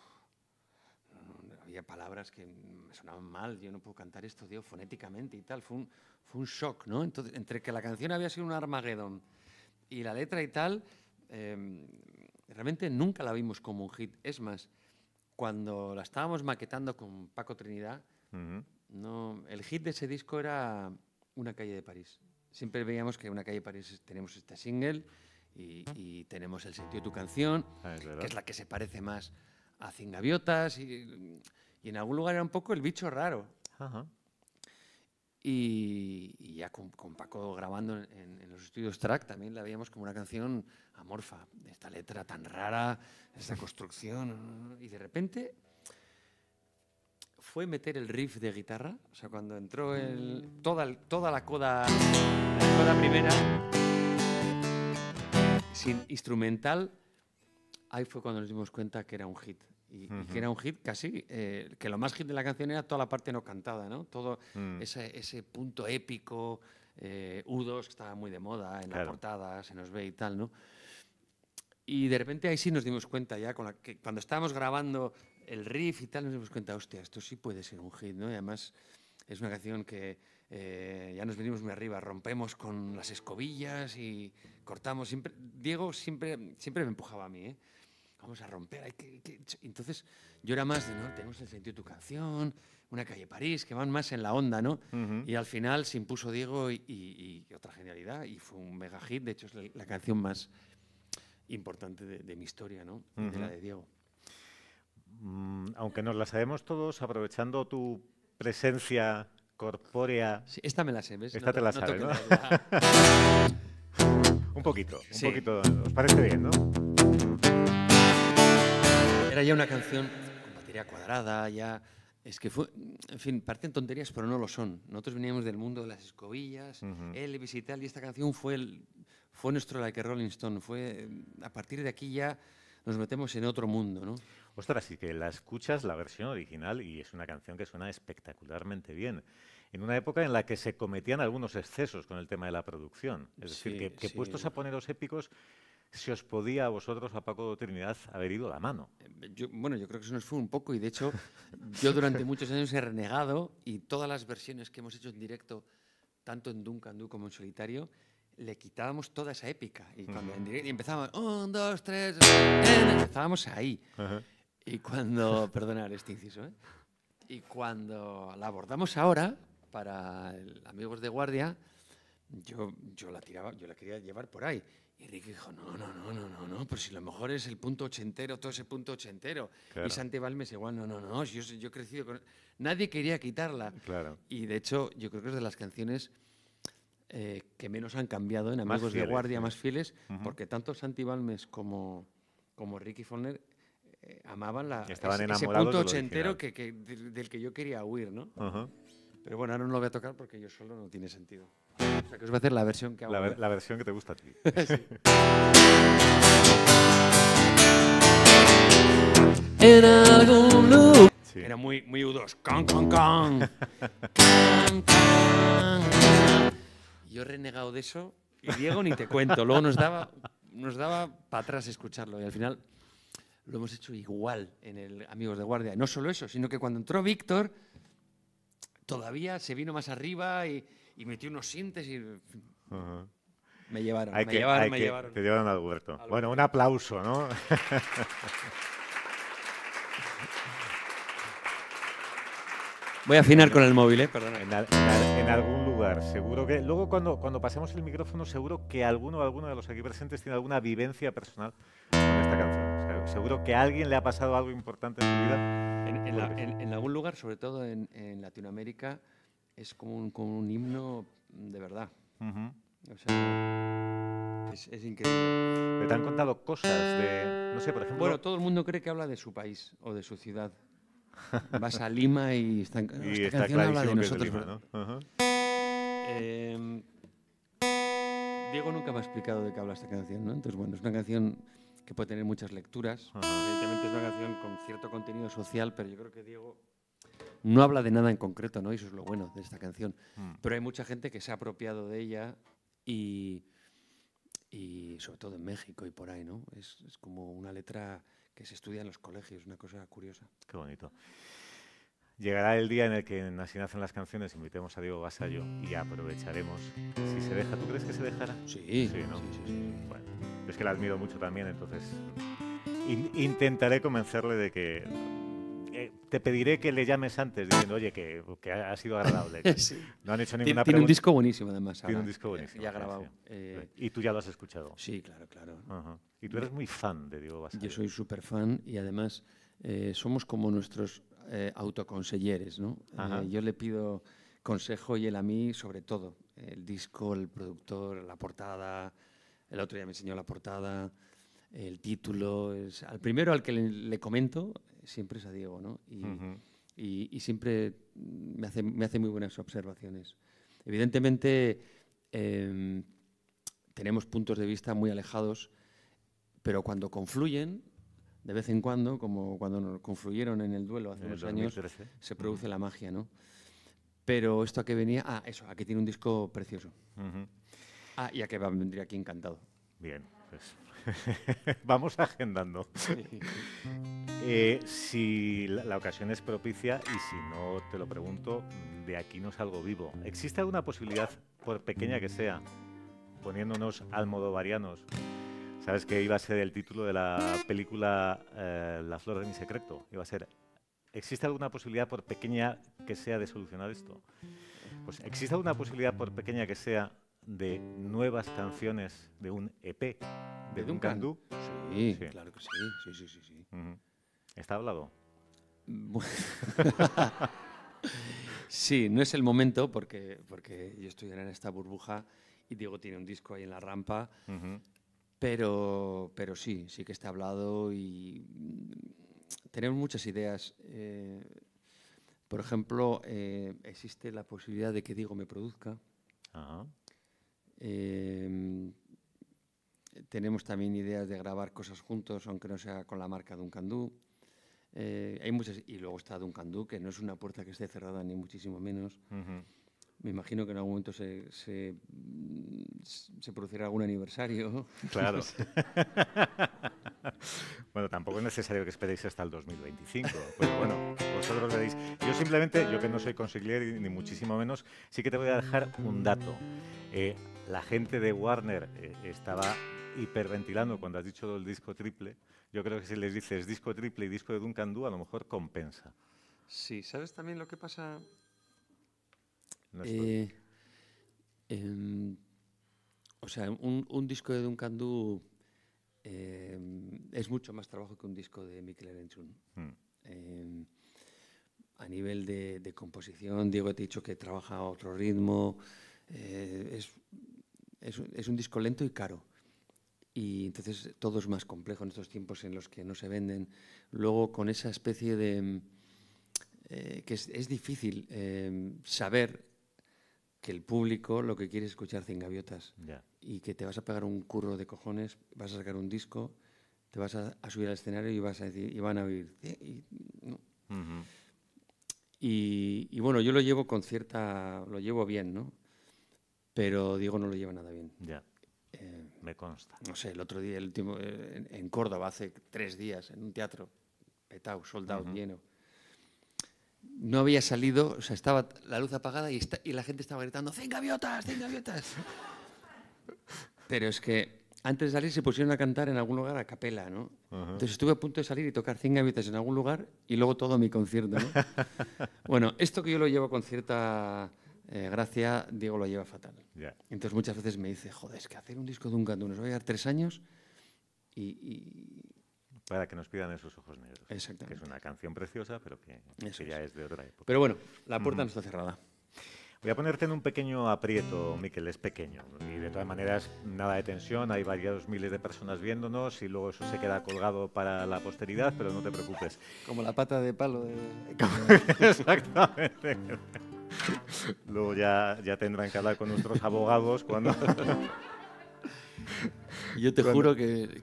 Había palabras que me sonaban mal, yo no puedo cantar esto, Diego, fonéticamente y tal. Fue un, fue un shock, ¿no? Entonces, entre que la canción había sido un Armageddon y la letra y tal, em, realmente nunca la vimos como un hit. Es más, cuando la estábamos maquetando con Paco Trinidad, no, el hit de ese disco era Una calle de París. Siempre veíamos que en Una calle de París tenemos este single y, tenemos El sentido de tu canción, ah, que es la que se parece más a Cingaviotas y, en algún lugar era un poco el bicho raro. Y, ya con, Paco grabando en, en, los estudios Track también la veíamos como una canción amorfa, esta letra tan rara, esta construcción, y de repente fue meter el riff de guitarra, o sea, cuando entró el, mm. toda, toda la coda, primera, sin instrumental, ahí fue cuando nos dimos cuenta que era un hit. Y, que era un hit casi, eh, que lo más hit de la canción era toda la parte no cantada, ¿no? Todo mm. ese, punto épico, eh, U2, que estaba muy de moda en la portada, se nos ve y tal, ¿no? Y de repente ahí sí nos dimos cuenta ya, cuando estábamos grabando el riff y tal, nos hemos cuenta, hostia, esto sí puede ser un hit, ¿no? Y además es una canción que eh, ya nos venimos muy arriba, rompemos con las escobillas y cortamos. Siempre, Diego siempre, siempre me empujaba a mí, ¿eh? Vamos a romper, Entonces yo era más de, no, tenemos el sentido de tu canción, una calle París, que van más en la onda, ¿no? Y al final se impuso Diego y, otra genialidad, y fue un mega hit, de hecho es la, canción más importante de, mi historia, ¿no? De la de Diego. Mm, aunque nos la sabemos todos, aprovechando tu presencia corpórea. esta me la sé, ¿ves? Esta te la sabes, ¿no? *laughs* un poquito, un poquito. ¿Os parece bien, no? Era ya una canción con batería cuadrada, ya. Es que fue, en fin, parten tonterías, pero no lo son. Nosotros veníamos del mundo de las escobillas, Él Elvis y tal, y esta canción fue, el, fue nuestro like Rolling Stone. Fue, eh, a partir de aquí ya nos metemos en otro mundo, ¿no? Ostras, y que la escuchas la versión original y es una canción que suena espectacularmente bien. En una época en la que se cometían algunos excesos con el tema de la producción. Es decir, que, puestos a poneros épicos, se os podía a vosotros, a Paco de Trinidad, haber ido la mano. Eh, bueno, yo creo que eso nos fue un poco y de hecho yo durante *laughs* muchos años he renegado y todas las versiones que hemos hecho en directo, tanto en Duncan Du como en Solitario, le quitábamos toda esa épica. Y, cuando empezábamos, un, dos, tres, empezábamos ahí. Y cuando, *laughs* perdonar este inciso, ¿eh? y cuando la abordamos ahora, para el Amigos de Guardia, yo, yo la tiraba, yo la quería llevar por ahí. Y Ricky dijo, no, no, no, no, no, no, pero si lo mejor es el punto ochentero, todo ese punto ochentero. Y Santi Balmes igual, no, no, no, yo, yo he crecido con... Nadie quería quitarla. Y de hecho, yo creo que es de las canciones eh, que menos han cambiado en amigos de guardia más fieles, porque tanto Santi como, como Ricky Fonner eh, amaban la, ese, punto ochentero que, que, del, que yo quería huir, ¿no? Pero bueno, ahora no lo voy a tocar porque yo solo no tiene sentido. O os voy a hacer la versión que La, versión que te gusta a ti. *laughs* *laughs* en Era muy, muy U2. *laughs* Yo he renegado de eso y Diego ni te cuento. Luego nos daba, nos daba para atrás escucharlo y al final lo hemos hecho igual en el Amigos de Guardia. no solo eso, sino que cuando entró Víctor, todavía se vino más arriba y, metió unos sintes y... Me llevaron, me llevaron, me llevaron. Te llevaron al bueno, un aplauso, ¿no? *laughs* Voy a afinar con el móvil, ¿eh? En, algún lugar, seguro que. Luego, cuando, cuando pasemos el micrófono, seguro que alguno o de los aquí presentes tiene alguna vivencia personal con esta canción. seguro que a alguien le ha pasado algo importante en su vida. En, algún lugar, sobre todo en, Latinoamérica, es como un, un himno de verdad. O sea, es, increíble. te han contado cosas de. No sé, por ejemplo. Bueno, todo el mundo cree que habla de su país o de su ciudad. *laughs* Vas a Lima y, esta canción habla de nosotros. Em, Diego nunca me ha explicado de qué habla esta canción, ¿no? Entonces, bueno, es una canción que puede tener muchas lecturas. Evidentemente es una canción con cierto contenido social, pero yo creo que Diego no habla de nada en concreto, ¿no? Y eso es lo bueno de esta canción. Mm. Pero hay mucha gente que se ha apropiado de ella y, sobre todo en México y por ahí, ¿no? Es, es como una letra que se estudia en los colegios, una cosa curiosa. Qué bonito. Llegará el día en el que en Así Nacen las Canciones invitemos a Diego Basayo y aprovecharemos. Si se deja, ¿tú crees que se dejará? Sí, sí, sí, es que la admiro mucho también, entonces intentaré convencerle de que te pediré que le llames antes diciendo, oye, que, ha sido agradable. *laughs* No han hecho ninguna Tiene un disco buenísimo, además. Tiene un disco buenísimo. Ya grabado. Eh, y tú ya lo has escuchado. Sí, claro, claro. Y tú eres muy fan de Diego Yo soy súper fan y además eh, somos como nuestros eh, autoconselleres, ¿no? yo le pido consejo y él a mí sobre todo. El disco, el productor, la portada. El otro día me enseñó la portada el título. al primero al que le comento, siempre es a Diego, ¿no? Y, siempre me hace, me hace muy buenas observaciones. Evidentemente, em, tenemos puntos de vista muy alejados, pero cuando confluyen, de vez en cuando, como cuando nos confluyeron en el duelo hace unos años, se produce la magia, ¿no? Pero esto a qué venía, ah, eso, aquí tiene un disco precioso. Ah, y a que vendría aquí encantado. Bien, pues *laughs* vamos agendando. Eh, si la, ocasión es propicia y si no te lo pregunto, de aquí no salgo vivo. ¿Existe alguna posibilidad, por pequeña que sea, poniéndonos al modo varianos...? Sabes que iba a ser el título de la película eh, La flor de mi secreto. Iba a ser. ¿Existe alguna posibilidad, por pequeña que sea, de solucionar esto? Pues existe alguna posibilidad, por pequeña que sea, de nuevas canciones de un EP de, un Duncan, Sí, claro que sí. Sí, sí, sí. ¿Está hablado? *laughs* sí, no es el momento porque, porque yo estoy en esta burbuja y Diego tiene un disco ahí en la rampa, pero, pero sí, sí que está hablado y mm, tenemos muchas ideas. Eh, por ejemplo, eh, existe la posibilidad de que Diego me produzca. Eh, tenemos también ideas de grabar cosas juntos, aunque no sea con la marca de un candú eh, hay muchas, y luego está Duncan Duke, que no es una puerta que esté cerrada, ni muchísimo menos. Me imagino que en algún momento se, producirá algún aniversario. Claro. *laughs* *laughs* bueno, tampoco es necesario que esperéis hasta el 2025. Pero pues bueno, vosotros veréis. Yo simplemente, yo que no soy consigliere ni muchísimo menos, sí que te voy a dejar un dato. Eh, la gente de Warner eh, estaba hiperventilando cuando has dicho el disco triple yo creo que si les dices disco triple y disco de Duncan Du, a lo mejor compensa. Sí, ¿sabes también lo que pasa? Eh, em, o sea, un, disco de Duncan Du em, es mucho más trabajo que un disco de Mikel Erentzun. Hmm. Em, a nivel de, composición, Diego, te ha dicho que trabaja a otro ritmo. Eh, es, un disco lento y caro y entonces todo es más complejo en estos tiempos en los que no se venden. Luego con esa especie de... Mm, eh, que es, difícil eh, saber que el público lo que quiere es escuchar sin gaviotas y que te vas a pegar un curro de cojones, vas a sacar un disco, te vas a, subir al escenario y vas a decir, y van a oír. Y, bueno, yo lo llevo con cierta, lo llevo bien, ¿no? Pero digo no lo lleva nada bien. Eh, Me consta. No sé, el otro día, el último, eh, en, Córdoba, hace tres días, en un teatro, petao, soldado, lleno. No había salido, o sea, estaba la luz apagada y, y la gente estaba gritando, ¡Cien gaviotas, cien gaviotas! *laughs* Pero es que antes de salir se pusieron a cantar en algún lugar a capela, ¿no? Entonces estuve a punto de salir y tocar 100 gaviotas en algún lugar y luego todo mi concierto, ¿no? *laughs* bueno, esto que yo lo llevo con cierta eh, Gracia, Diego lo lleva fatal. Entonces muchas veces me dice, joder, es que hacer un disco de un canto nos va a llevar tres años y, Para que nos pidan esos ojos negros. Exactamente. Que es una canción preciosa, pero que, ya es. de otra época. Pero bueno, la puerta no está cerrada. Voy a ponerte en un pequeño aprieto, Miquel, es pequeño. Y de todas maneras, nada de tensión, hay varios miles de personas viéndonos y luego eso se queda colgado para la posteridad, pero no te preocupes. Como la pata de palo de... *laughs* Exactamente. *laughs* Luego ya, tendrán que hablar con nuestros abogados cuando... *laughs* Yo te juro que,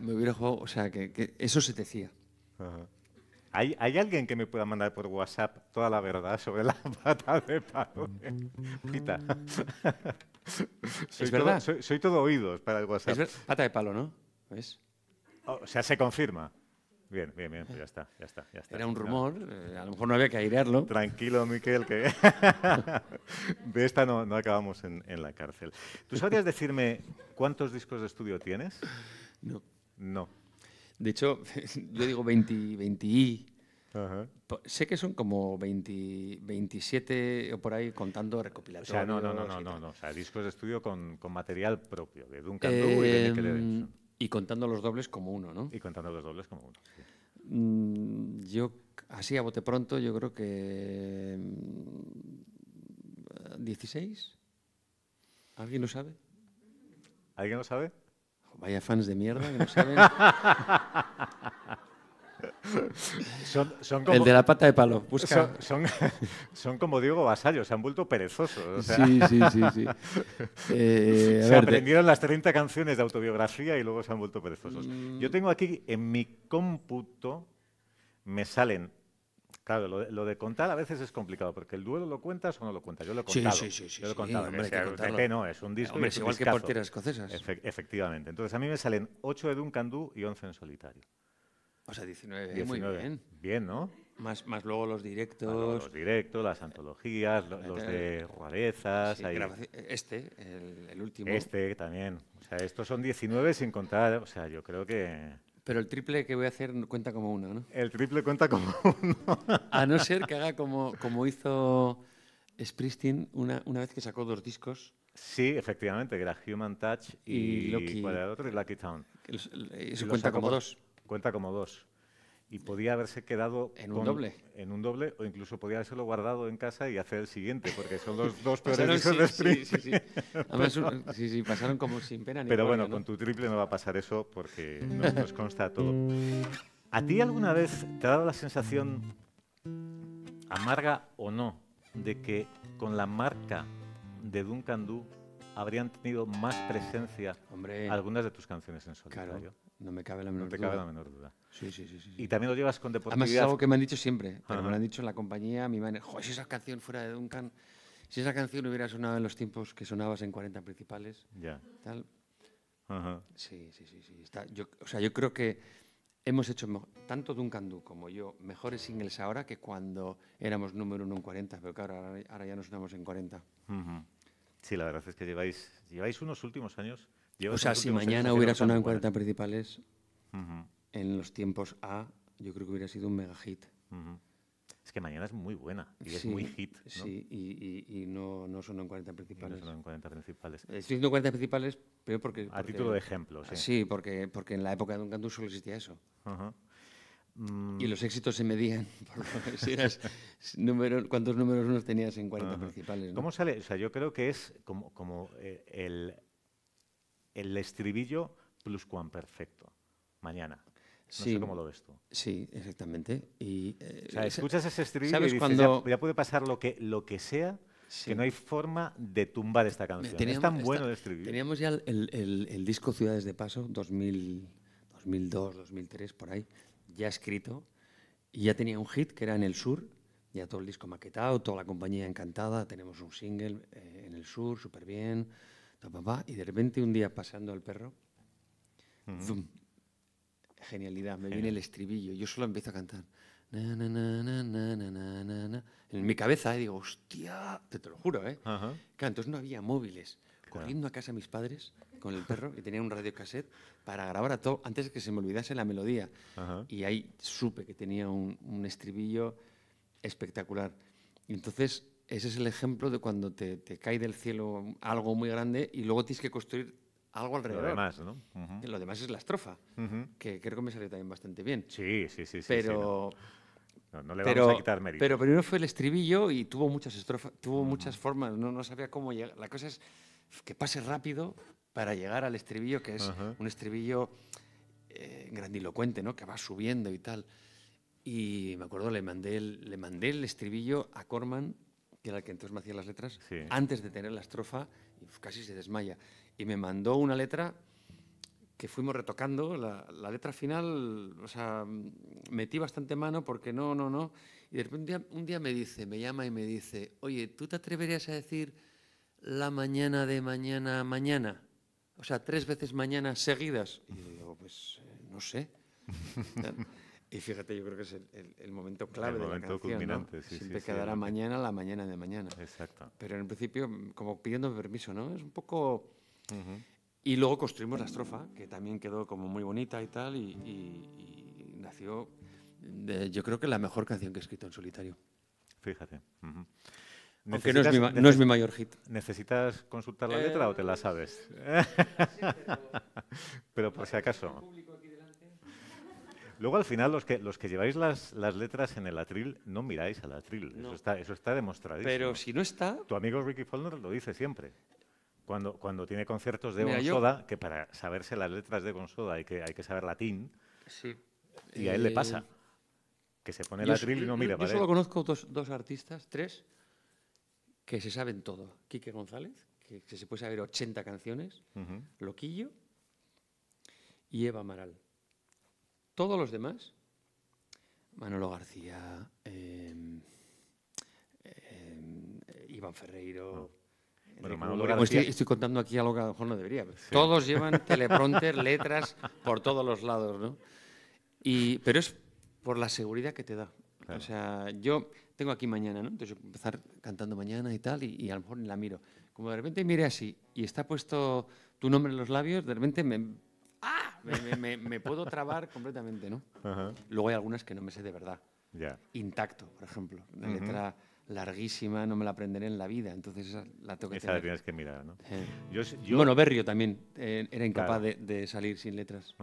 me hubiera jugado, o sea, que, eso se decía. ¿Hay, alguien que me pueda mandar por WhatsApp toda la verdad sobre la *laughs* pata de palo? Pita. es verdad. soy, todo oídos para el WhatsApp. Es pata de palo, ¿no? Oh, o sea, se confirma. Bien, bien, bien, pues ya está, ya está, ya está. Era un rumor, eh, a lo mejor no había que airearlo. Tranquilo, Miquel, que *laughs* de esta no, acabamos en, la cárcel. ¿Tú sabrías decirme cuántos discos de estudio tienes? No. No. De hecho, *laughs* yo digo 20, 20 y. Sé que son como 20, 27 o por ahí contando recopilatorios. O sea, no, no, no, no, no, O sea, discos de estudio con, material propio de Duncan eh, y de em, Y contando los dobles como uno, ¿no? Y contando los dobles como uno. Mm, yo, así a bote pronto, yo creo que 16. Mm, ¿Alguien lo sabe? ¿Alguien lo sabe? Vaya fans de mierda que no saben. *laughs* Son, el de la pata de palo. *laughs* Son, como Diego Vasallos, se han vuelto perezosos. Sí, sí, sí. *laughs* Eh, se aprendieron las 30 canciones de autobiografía y luego se han vuelto perezosos. Mm. Yo tengo aquí en mi cómputo, me salen. Claro, lo de, contar a veces es complicado, porque el duelo lo cuentas o no lo cuentas. Yo lo he contado. Sí, sí, sí. es un disco. Hombre, igual que escocesas. efectivamente. Entonces, a mí me salen 8 de Duncan candú y 11 en solitario. O sea, 19, eh, muy bien. Bien, ¿no? Más, más luego los directos. los directos, las antologías, los, de rarezas. este, el, último. Este también. O sea, estos son 19 sin contar. O sea, yo creo que. Pero el triple que voy a hacer cuenta como uno, ¿no? El triple cuenta como *laughs* uno. a no ser que haga como, como hizo Springsteen una, una vez que sacó dos discos. Sí, efectivamente, que era Human Touch y, Lucky, Town. Eh, eso cuenta como dos cuenta como dos. Y podía haberse quedado... En un doble. En un doble, o incluso podía haberse guardado en casa y hacer el siguiente, porque son los dos *laughs* peores sí, Sí, sí, sí. sí, sí, pasaron como sin pena Pero bueno, con tu triple no va a pasar eso, porque nos, consta todo. ¿A ti alguna vez te ha dado la sensación, amarga o no, de que con la marca de Duncan Du habrían tenido más presencia algunas de tus canciones en solitario? Claro. No me cabe la menor duda. Sí, sí, sí, Y también lo llevas con deportividad. Además, es algo que me han dicho siempre, pero me lo han dicho en la compañía, mi Joder, si esa canción fuera de Duncan, si esa canción hubiera sonado en los tiempos que sonabas en 40 principales, ya. tal. Sí, sí, sí. sí. o sea, yo creo que hemos hecho, tanto Duncan Du como yo, mejores singles ahora que cuando éramos número uno en 40, pero claro, ahora, ya no sonamos en 40. Sí, la verdad es que lleváis, lleváis unos últimos años o sea, si mañana hubiera sonado en 40 principales, en los tiempos A, yo creo que hubiera sido un mega hit. Es que mañana es muy buena y es muy hit. ¿no? Sí, y, no, no sonó en 40 principales. no sonó en 40 principales. Eh, estoy diciendo 40 principales, pero porque, A título de ejemplo, sí. Sí, porque, porque en la época de un canto solo existía eso. Y mm. los éxitos se medían *laughs* por cuántos números unos tenías en 40 principales. ¿Cómo sale? O sea, yo creo que es como, como eh, el, el estribillo perfecto mañana. No sí, sé cómo lo ves tú. Sí, exactamente. Y, eh, escuchas ese estribillo cuando... ya, puede pasar lo que, lo que sea, que no hay forma de tumbar esta canción. es tan bueno el estribillo. Teníamos ya el, disco Ciudades de Paso, 2002, 2003, por ahí, ya escrito. Y ya tenía un hit que era En el Sur, ya todo el disco maquetado, toda la compañía encantada. Tenemos un single eh, en el Sur, súper bien y de repente un día pasando al perro, genialidad, me viene el estribillo, yo solo empiezo a cantar. en mi cabeza ¿eh? digo, hostia, te, lo juro, ¿eh? entonces no había móviles. Corriendo a casa mis padres con el perro, que tenía un radio cassette para grabar a todo, antes de que se me olvidase la melodía. Y ahí supe que tenía un, un estribillo espectacular. Y entonces ese es el ejemplo de cuando te, cae del cielo algo muy grande y luego tienes que construir algo alrededor. Lo demás, ¿no? Lo demás es la estrofa, que creo que me salió también bastante bien. Sí, sí, sí. Pero, sí, no. le pero, vamos a quitar mérito. Pero primero fue el estribillo y tuvo muchas tuvo muchas formas, no, no sabía cómo llegar. La cosa es que pase rápido para llegar al estribillo, que es un estribillo eh, grandilocuente, ¿no? Que va subiendo y tal. Y me acuerdo, le mandé le mandé el estribillo a Corman que era el que entonces me hacía las letras, antes de tener la estrofa, y casi se desmaya. Y me mandó una letra que fuimos retocando. La, letra final, o sea, metí bastante mano porque no, no, no. Y de repente un día, un día me dice, me llama y me dice, oye, ¿tú te atreverías a decir la mañana de mañana mañana? O sea, tres veces mañana seguidas. Y yo digo, pues eh, no sé. *laughs* Y fíjate, yo creo que es el, momento clave de momento la canción. Culminante, ¿no? sí, Siempre quedará mañana la mañana de mañana. Exacto. Pero en principio, como pidiéndome permiso, ¿no? Es un poco... Y luego construimos la estrofa, que también quedó como muy bonita y tal, y, nació, yo creo que la mejor canción que he escrito en solitario. Fíjate. no es, mi, mayor hit. ¿Necesitas consultar la eh, letra o te la sabes? *laughs* pero por si acaso. Luego al final los que, los que lleváis las, las letras en el atril no miráis al atril, eso, está, eso está demostradísimo. Pero si no está... Tu amigo Ricky Follner lo dice siempre. Cuando, cuando tiene conciertos de Gonsoda, que para saberse las letras de Gonsoda hay que, hay que saber latín, sí. y a él le eh, pasa, que se pone el atril y no mira. Yo, yo solo conozco dos, dos artistas, tres, que se saben todo. Quique González, que se puede saber 80 canciones, Loquillo y Eva Amaral. Todos los demás, Manolo García, em, em, Iván Ferreiro... Ah. Bueno, Manolo García... estoy, contando aquí algo que a lo mejor no debería. Todos llevan *laughs* teleprompter, letras por todos los lados, ¿no? Y, pero es por la seguridad que te da. O sea, yo tengo aquí mañana, ¿no? Entonces empezar cantando mañana y tal, y, y, a lo mejor la miro. Como de repente mire así y está puesto tu nombre en los labios, de repente me me, puedo trabar completamente, ¿no? Luego hay algunas que no me sé de verdad. Intacto, por ejemplo. Una letra larguísima, no me la aprenderé en la vida, entonces esa la tengo que Esa la tienes que mirar, ¿no? Eh. Bueno, Berrio también eh, era incapaz de, salir sin letras.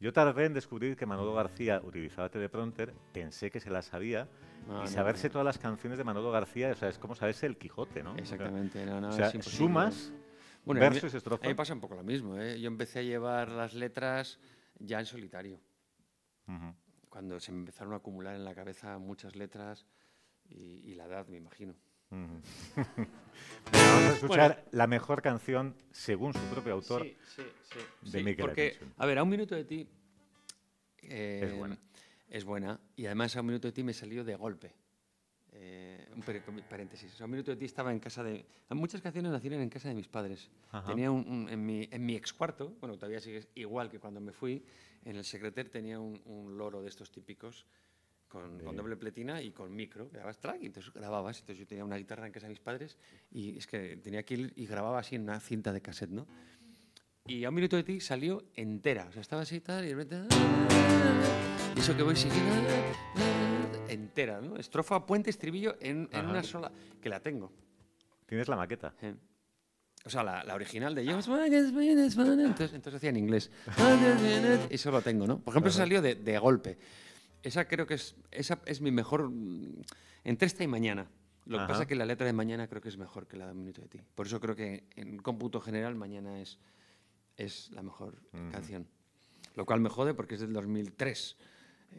Yo tardé en descubrir que Manolo García utilizaba teleprompter, pensé que se la sabía, ah, y saberse todas las canciones de Manolo García, o sea, es como saberse el Quijote, ¿no? Exactamente, o sea, sumas... Bueno, pasa un poco lo mismo. ¿eh? Yo empecé a llevar las letras ya en solitario. Cuando se me empezaron a acumular en la cabeza muchas letras y, la edad, me imagino. *laughs* vamos a escuchar la mejor canción según su propio autor sí, sí, sí, de Miguel. A ver, a un minuto de ti. es eh, Es buena. Y además a un minuto de ti me salió de golpe. Eh, un paréntesis. O un minuto de ti estaba en casa de. Muchas canciones nacieron en casa de mis padres. Tenía un, en, mi, en mi ex cuarto, bueno, todavía sigue igual que cuando me fui, en el secreter tenía un, loro de estos típicos con, doble pletina y con micro. Grababas track y entonces grababas. Entonces yo tenía una guitarra en casa de mis padres y es que tenía que ir y grababa así en una cinta de cassette, ¿no? Y a un minuto de ti salió entera. O sea, estaba así tal y de repente. Ah, y eso que voy siguiendo. Ah, ah, entera, ¿no? Estrofa, puente, estribillo en, una sola. Que la tengo. ¿Tienes la maqueta? O sea, la, original de James entonces, hacía decía en inglés. Eso lo tengo, ¿no? Por ejemplo, salió de, golpe. Esa creo que es, esa es mi mejor. Mm, entre esta y mañana. Lo que pasa es que la letra de mañana creo que es mejor que la de minuto de ti. Por eso creo que en cómputo general mañana es, es la mejor canción. Lo cual me jode porque es del 2003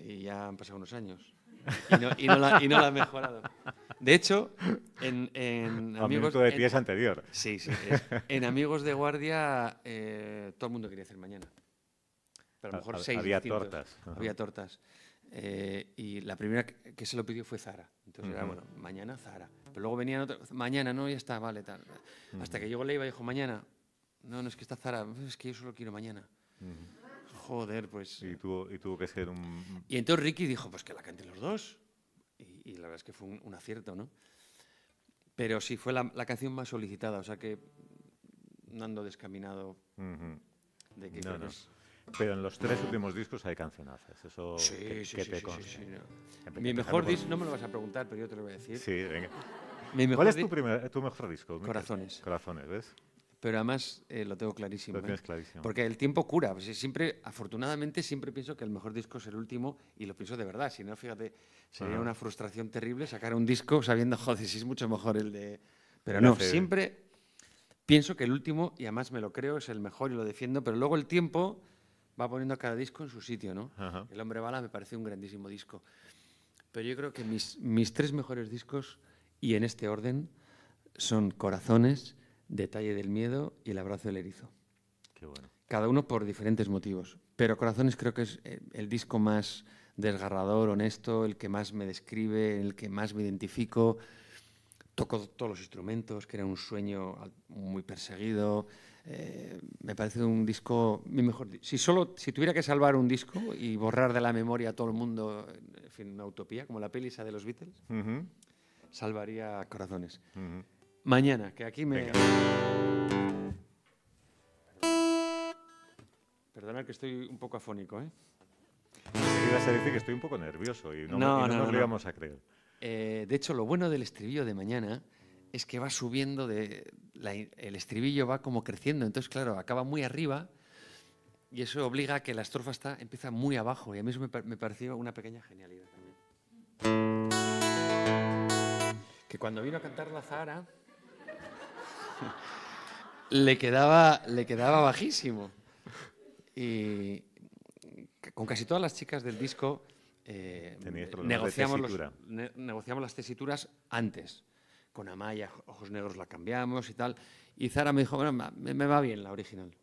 y ya han pasado unos años y no, la, y no la mejorado. De hecho, en, Amigos... de pies anterior. Sí, sí. en Amigos de Guardia eh, todo el mundo quería hacer mañana. a lo ah, mejor seis Había tortas. Había tortas. Eh, y la primera que, se lo pidió fue Zara. Entonces era, bueno, mañana Zara. Pero luego venían otros, mañana, no, ya está, vale, tal. Hasta que llegó Leiva y dijo, mañana. No, no, es que está Zara, es que yo solo quiero mañana joder, pues... Eh. Y tuvo, que ser un... Y entonces Ricky dijo, pues que la canten los dos. Y, la verdad es que fue un, acierto, ¿no? Pero sí, fue la, canción más solicitada, o sea que no ando descaminado de que... No, Pero en los tres últimos discos hay cancionazas, eso que, te consta. Mi mejor disco, no me lo vas a preguntar, pero yo te lo voy a decir. Sí, venga. ¿Cuál es tu, primer, tu mejor disco? Corazones. Corazones, ¿ves? pero además eh, lo tengo ¿eh? clarísimo, Porque el tiempo cura. Pues, eh, siempre, afortunadamente, siempre pienso que el mejor disco es el último y lo pienso de verdad. Si no, fíjate, sería una frustración terrible sacar un disco sabiendo, joder, si es mucho mejor el de. Pero no, siempre pienso que el último, y además me lo creo, es el mejor y lo defiendo, pero luego el tiempo va poniendo a cada disco en su sitio, ¿no? El Hombre Bala me parece un grandísimo disco. Pero yo creo que mis, mis tres mejores discos, y en este orden, son Corazones, Detalle del miedo y el abrazo del erizo. Qué bueno. Cada uno por diferentes motivos. Pero Corazones creo que es eh, el disco más desgarrador, honesto, el que más me describe, el que más me identifico. Toco todos los instrumentos, que era un sueño muy perseguido. Eh, me parece un disco, mi mejor, si solo, si tuviera que salvar un disco y borrar de la memoria a todo el mundo, en fin, una utopía, como la peli de los Beatles, salvaría Corazones mañana, que aquí me... Perdonad que estoy un poco afónico, ¿eh? se dice que estoy un poco nervioso y no, nos lo íbamos a creer. Eh, de hecho, lo bueno del estribillo de mañana es que va subiendo, de, el estribillo va como creciendo, entonces, claro, acaba muy arriba y eso obliga a que la estrofa está, empieza muy abajo y a mí eso me, me pareció una pequeña genialidad también. Que cuando vino a cantar la Zahara le, quedaba, le quedaba bajísimo. Y con casi todas las chicas del disco eh, negociamos, las tesituras antes. Con Amaya, Ojos Negros la cambiamos y tal. Y Zara me dijo, me, va bien la original.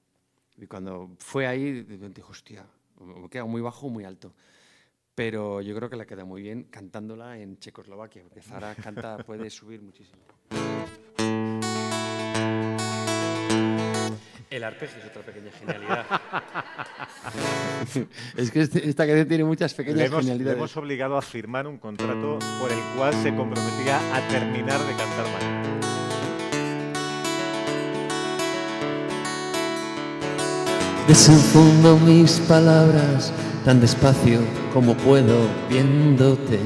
Y cuando fue ahí, me dijo, hostia, me queda muy bajo muy alto. Pero yo creo que la queda muy bien cantándola en Checoslovaquia, porque Zara canta, puede subir muchísimo. El arte es otra pequeña genialidad. *laughs* es que este, esta canción tiene muchas pequeñas finalidades. hemos, Le hemos obligado a firmar un contrato por el cual se comprometía a terminar de cantar mañana. Desenfundo mis palabras tan despacio como puedo viéndote.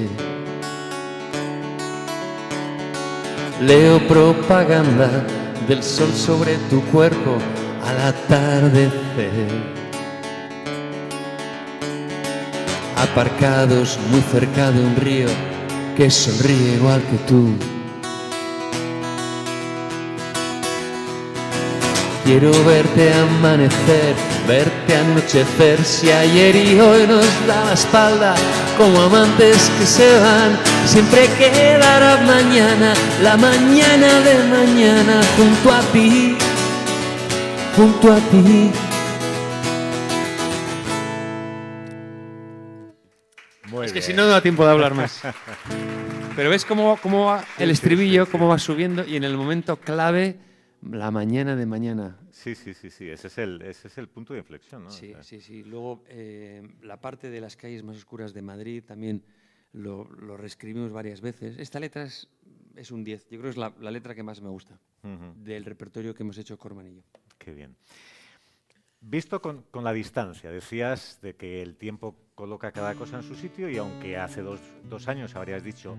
Leo propaganda del sol sobre tu cuerpo al atardecer. Aparcados muy cerca de un río que sonríe igual que tú. Quiero verte amanecer, verte anochecer, si ayer y hoy nos da la espalda, como amantes que se van, siempre quedará mañana, la mañana de mañana junto a ti a ti. es que si no, no da tiempo de hablar más. *laughs* Pero ves cómo, cómo va el estribillo, cómo va subiendo y en el momento clave, la mañana de mañana. Sí, sí, sí, sí. Ese es el, ese es el punto de inflexión, ¿no? Sí, sí, sí. Luego, eh, la parte de las calles más oscuras de Madrid también lo, reescribimos varias veces. Esta letra es, un 10. Yo creo que es la, letra que más me gusta del repertorio que hemos hecho Cormanillo qué bien. Visto con, la distancia, decías de que el tiempo coloca cada cosa en su sitio y aunque hace dos, años habrías dicho,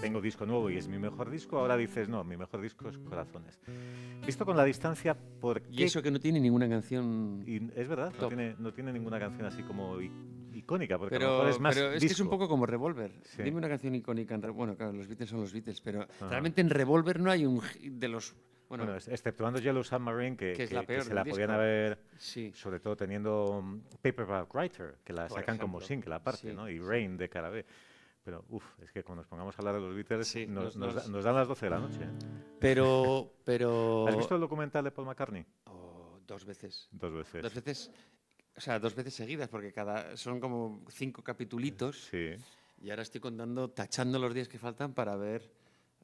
tengo disco nuevo y es mi mejor disco, ahora dices, no, mi mejor disco es Corazones. Visto con la distancia, ¿por qué? Y eso que no tiene ninguna canción... es verdad, no tiene, ninguna canción así como icónica, porque a lo mejor es más Pero es que es un poco como Revolver. Dime una canción icónica. En, bueno, claro, los Beatles son los Beatles, pero realmente en Revolver no hay un... de los bueno, exceptuando Yellow Submarine, que, la se la podían haber, sí. sobre todo teniendo mm, Paperback Writer, que la sacan como single aparte, ¿no? y Rain de Carabé. Pero, uff, es que cuando nos pongamos a hablar de los Beatles nos, dan las 12 de la noche. ¿eh? Pero, *laughs* pero... ¿Has visto el documental de Paul McCartney? Oh, dos veces. Dos veces. Dos veces, o sea, dos veces seguidas, porque cada, son como cinco capitulitos. Sí. Y ahora estoy contando, tachando los días que faltan para ver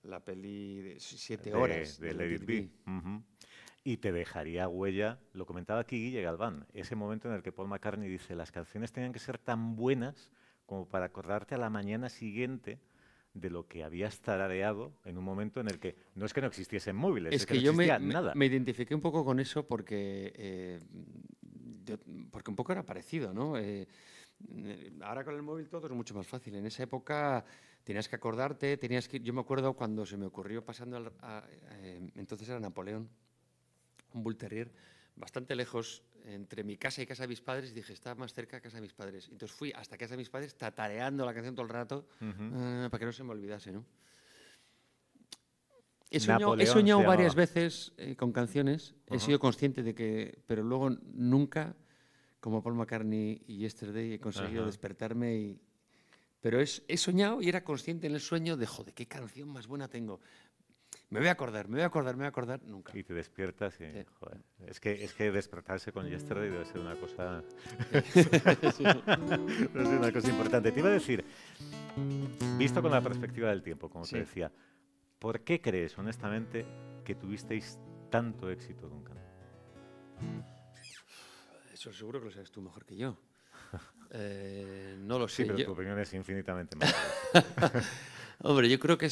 la peli de siete horas. De, de B. Y te dejaría huella, lo comentaba aquí Guille Galván, ese momento en el que Paul McCartney dice, las canciones tenían que ser tan buenas como para acordarte a la mañana siguiente de lo que habías tarareado en un momento en el que no es que no existiesen móviles, es, que, no yo existía me, nada. Me identifiqué un poco con eso porque, eh, porque un poco era parecido, ¿no? Eh, ahora con el móvil todo es mucho más fácil. En esa época tenías que acordarte, tenías que... Yo me acuerdo cuando se me ocurrió pasando eh, entonces era Napoleón, un bull terrier, bastante lejos entre mi casa y casa de mis padres, Y dije, está más cerca de casa de mis padres. Entonces fui hasta casa de mis padres tatareando la canción todo el rato eh, para que no se me olvidase, ¿no? He soñado, varias veces eh, con canciones, he sido consciente de que, pero luego nunca, como Paul McCartney y Yesterday, he conseguido despertarme y, pero es, he soñado y era consciente en el sueño de, joder, qué canción más buena tengo. Me voy a acordar, me voy a acordar, me voy a acordar, nunca. Y te despiertas y, joder, es que, es que despertarse con Yesterday debe ser una cosa... *laughs* *laughs* ser una cosa importante. Te iba a decir, visto con la perspectiva del tiempo, como te decía, ¿por qué crees, honestamente, que tuvisteis tanto éxito, Duncan? Eso seguro que lo sabes tú mejor que yo. Eh, no lo sé. pero tu opinión es infinitamente más. *laughs* Hombre, yo creo que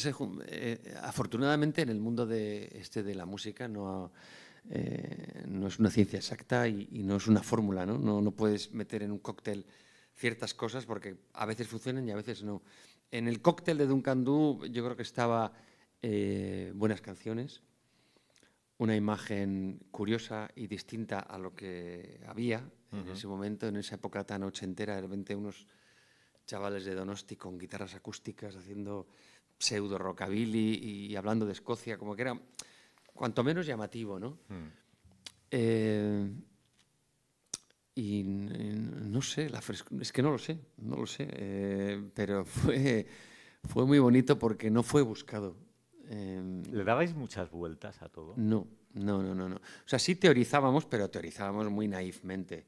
eh, afortunadamente en el mundo de, este de la música no, eh, no es una ciencia exacta y, no es una fórmula, ¿no? ¿no? puedes meter en un cóctel ciertas cosas porque a veces funcionan y a veces no. En el cóctel de Duncan Du yo creo que estaba buenas canciones, una imagen curiosa y distinta a lo que había en ese momento, en esa época tan ochentera, de repente unos chavales de Donosti con guitarras acústicas haciendo pseudo rockabilly y hablando de Escocia, como que era cuanto menos llamativo, ¿no? Hmm. Eh, y, no sé, la es que no lo sé, no lo sé, eh, pero *laughs* fue, muy bonito porque no fue buscado. Em. ¿Le dabais muchas vueltas a todo? No, no, no, no, no. O sea, sí teorizábamos, pero teorizábamos muy naivmente.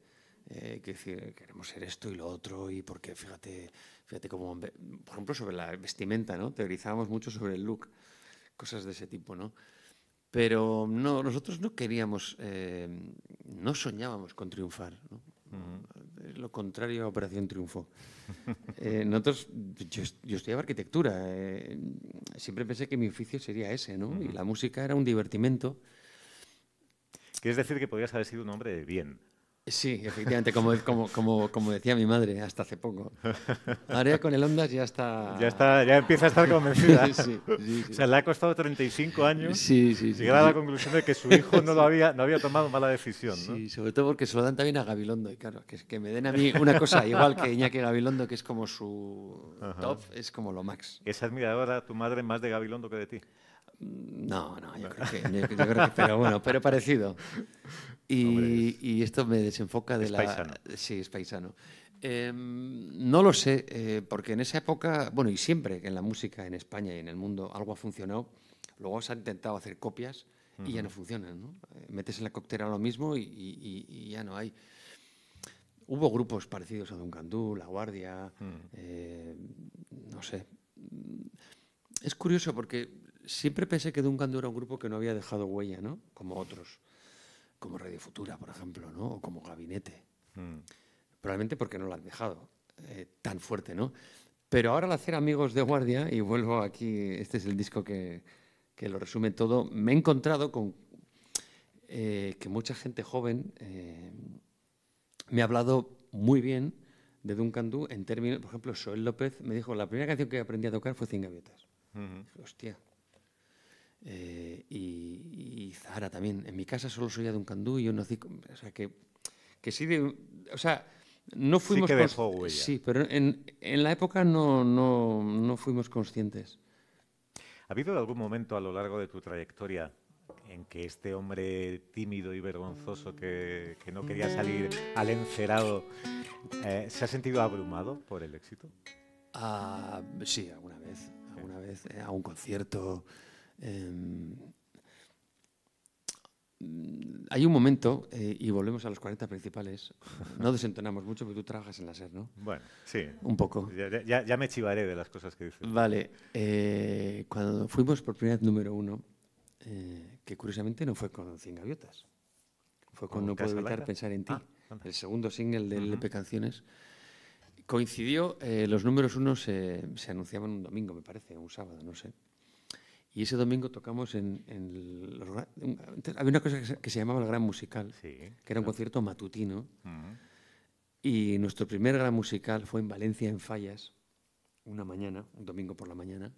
Eh, decir, queremos ser esto y lo otro, y porque fíjate, fíjate cómo, por ejemplo, sobre la vestimenta, ¿no? Teorizábamos mucho sobre el look, cosas de ese tipo, ¿no? Pero no, nosotros no queríamos, eh, no soñábamos con triunfar, Es lo contrario a Operación Triunfo. *laughs* Eh, nosotros, yo, estudiaba arquitectura, siempre pensé que mi oficio sería ese, ¿no? Y la música era un divertimento. ¿Quieres decir que podrías haber sido un hombre de bien? Sí, efectivamente, como, *laughs* como, como, como, decía mi madre hasta hace poco. Ahora con el Ondas ya está... Ya, está, ya empieza a estar convencida. *laughs* Sí, sí, O sea, le ha costado 35 años llegar a la conclusión de que su hijo no, había, no había tomado mala decisión. ¿no? sobre todo porque se lo dan también a Gabilondo. Y claro, que, que me den a mí una cosa igual que Iñaki Gabilondo, que es como su top, es como lo max. ¿Es admiradora tu madre más de Gabilondo que de ti? Mm, no, no, yo, creo que, creo que, pero bueno, *laughs* pero parecido. Y, esto me desenfoca de la... Paisano. Sí, es paisano. Em, no lo sé, eh, porque en esa época, bueno, y siempre que en la música en España y en el mundo algo ha funcionado, luego se ha intentado hacer copias y ya no funcionan, ¿no? Eh, metes en la coctera lo mismo y, ya no hay. Hubo grupos parecidos a Don Candú, La Guardia, mm. eh, no sé. Es curioso porque siempre pensé que Duncan era un grupo que no había dejado huella, ¿no? Como otros, como Radio Futura, por ejemplo, ¿no? O como Gabinete. Mm. Probablemente porque no lo han dejado eh, tan fuerte, ¿no? Pero ahora al hacer Amigos de Guardia, y vuelvo aquí, este es el disco que, lo resume todo, me he encontrado con eh, que mucha gente joven eh, me ha hablado muy bien de Duncan en términos, por ejemplo, Soel López me dijo, la primera canción que aprendí a tocar fue Cien Gaviotas. Hostia, eh, y, y, también. En mi casa solo soy de un candú y yo nací. o sea, que, que sí, de, o sea, no fuimos. Sí, dejó sí pero en, en, la época no, no, no fuimos conscientes. ¿Ha habido algún momento a lo largo de tu trayectoria en que este hombre tímido y vergonzoso que, que no quería salir al encerado eh, se ha sentido abrumado por el éxito? Ah, sí, alguna vez. Alguna vez, eh, a un concierto. Em, hay un momento, eh, y volvemos a los 40 principales, no desentonamos mucho, porque tú trabajas en la SER, ¿no? Bueno, sí. Un poco. Ya, me chivaré de las cosas que dices. Vale, eh, cuando fuimos por primera vez número uno, eh, que curiosamente no fue con 100 gaviotas, fue con, No puedo evitar pensar en ti, ah, el segundo single del LP e Canciones. Coincidió, los números uno se anunciaban un domingo, me parece, un sábado, no sé. Y ese domingo tocamos en, había una cosa que se, llamaba el Gran Musical, que era un concierto matutino. Y nuestro primer Gran Musical fue en Valencia, en Fallas, una mañana, un domingo por la mañana,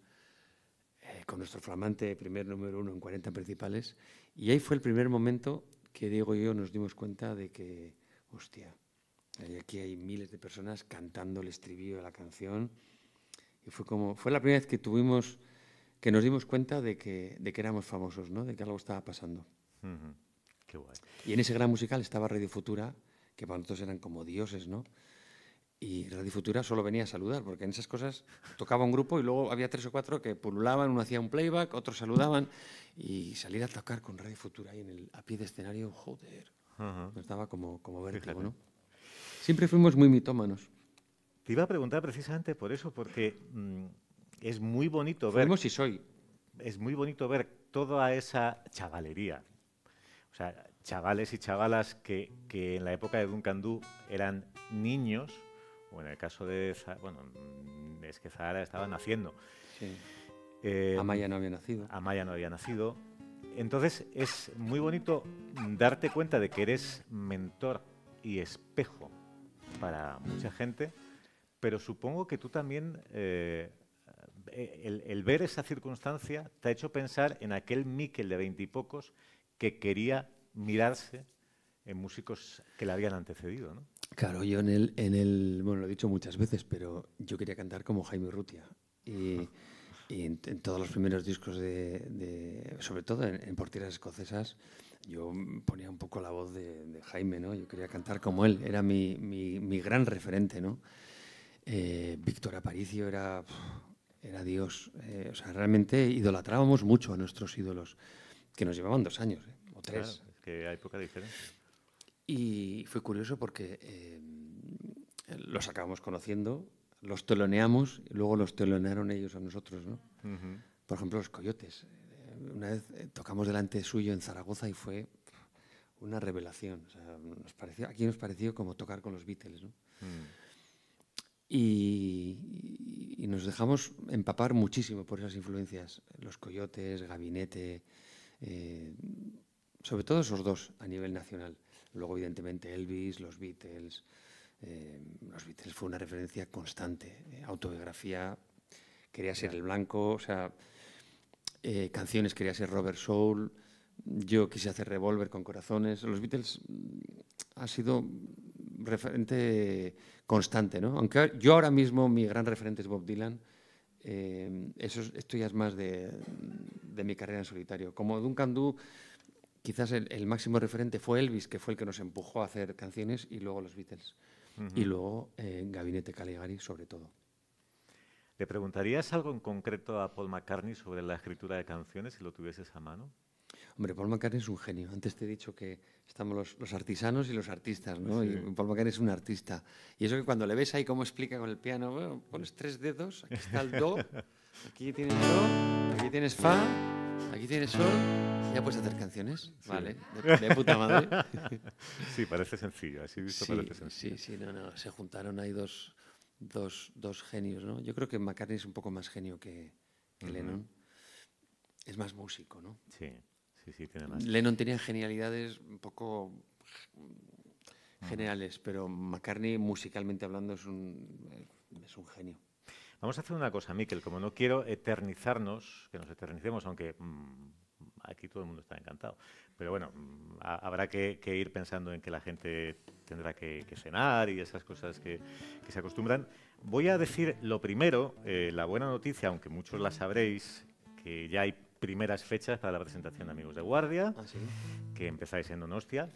eh, con nuestro flamante primer número uno en 40 principales. Y ahí fue el primer momento que Diego y yo nos dimos cuenta de que, hostia, aquí hay miles de personas cantando el estribillo de la canción. Y fue como, fue la primera vez que tuvimos que nos dimos cuenta de que, de que éramos famosos, ¿no? de que algo estaba pasando. Y en ese gran musical estaba Radio Futura, que para nosotros eran como dioses, ¿no? Y Radio Futura solo venía a saludar, porque en esas cosas tocaba un grupo y luego había tres o cuatro que pululaban, uno hacía un playback, otros saludaban, y salir a tocar con Radio Futura ahí en el, a pie de escenario, joder, uh como, como vértigo, ¿no? Siempre fuimos muy mitómanos. Te iba a preguntar precisamente por eso, porque... Mm, es muy bonito ver. soy. Es muy bonito ver toda esa chavalería. O sea, chavales y chavalas que, en la época de Duncan Du eran niños, o en el caso de. Bueno, es que Zahara estaba naciendo. Sí. Eh, Amaya no había nacido. Amaya no había nacido. Entonces es muy bonito darte cuenta de que eres mentor y espejo para mucha gente, pero supongo que tú también eh, eh, el, ver esa circunstancia te ha hecho pensar en aquel Miquel de veintipocos que quería mirarse en músicos que le habían antecedido, ¿no? Claro, yo en el, en el, bueno, lo he dicho muchas veces, pero yo quería cantar como Jaime Rutia. Y, en, todos los primeros discos de, sobre todo en, en, Escocesas, yo ponía un poco la voz de, Jaime, ¿no? Yo quería cantar como él, era mi, gran referente, ¿no? Eh, Víctor Aparicio era era Dios. Eh, o sea, realmente idolatrábamos mucho a nuestros ídolos, que nos llevaban dos años ¿eh? o tres. que hay poca diferencia. Y fue curioso porque eh, los acabamos conociendo, los teloneamos, y luego los telonearon ellos a nosotros. ¿no? Por ejemplo, los coyotes. Eh, una vez tocamos delante suyo en Zaragoza y fue una revelación. nos pareció, aquí nos pareció como tocar con los Beatles. ¿no? Mm y, nos dejamos empapar muchísimo por esas influencias, los coyotes, gabinete, eh, sobre todo esos dos a nivel nacional. Luego, evidentemente, Elvis, los Beatles. Eh, los Beatles fue una referencia constante, eh, autobiografía, quería ser el blanco, o sea, canciones quería ser Robert Soul, yo quise hacer Revolver con corazones. Los Beatles mm, ha sido referente constante, ¿no? Aunque yo ahora mismo mi gran referente es Bob Dylan, eh, eso, esto ya es más de, mi carrera en solitario. Como Duncan Du, quizás el, máximo referente fue Elvis, que fue el que nos empujó a hacer canciones, y luego los Beatles. Y luego eh, Gabinete Caligari, sobre todo. ¿Le preguntarías algo en concreto a Paul McCartney sobre la escritura de canciones si lo tuvieses a mano? Hombre, Paul McCartney es un genio. Antes te he dicho que estamos los, los artesanos y los artistas, ¿no? Y Paul McCartney es un artista. Y eso que cuando le ves ahí cómo explica con el piano, pones tres dedos, aquí está el do, aquí tienes do, aquí tienes fa, aquí tienes sol. ¿Ya puedes hacer canciones? Vale, de, puta madre. *laughs* Sí, parece sencillo, así visto parece sencillo. Sí, sí, no, no, se juntaron ahí dos, dos, dos, genios, ¿no? Yo creo que McCartney es un poco más genio que, Lennon. Es más músico, ¿no? Sí. Lennon tenía genialidades un poco generales, pero McCartney, musicalmente hablando, es un, un genio. Vamos a hacer una cosa, Miquel, como no quiero eternizarnos, que nos eternicemos, aunque mm, aquí todo el mundo está encantado, pero bueno, mm, habrá que, ir pensando en que la gente tendrá que, cenar y esas cosas que, se acostumbran. Voy a decir lo primero, eh, la buena noticia, aunque muchos la sabréis, que ya hay primeras fechas para la presentación de Amigos de Guardia, ah, que empezáis en Donostia.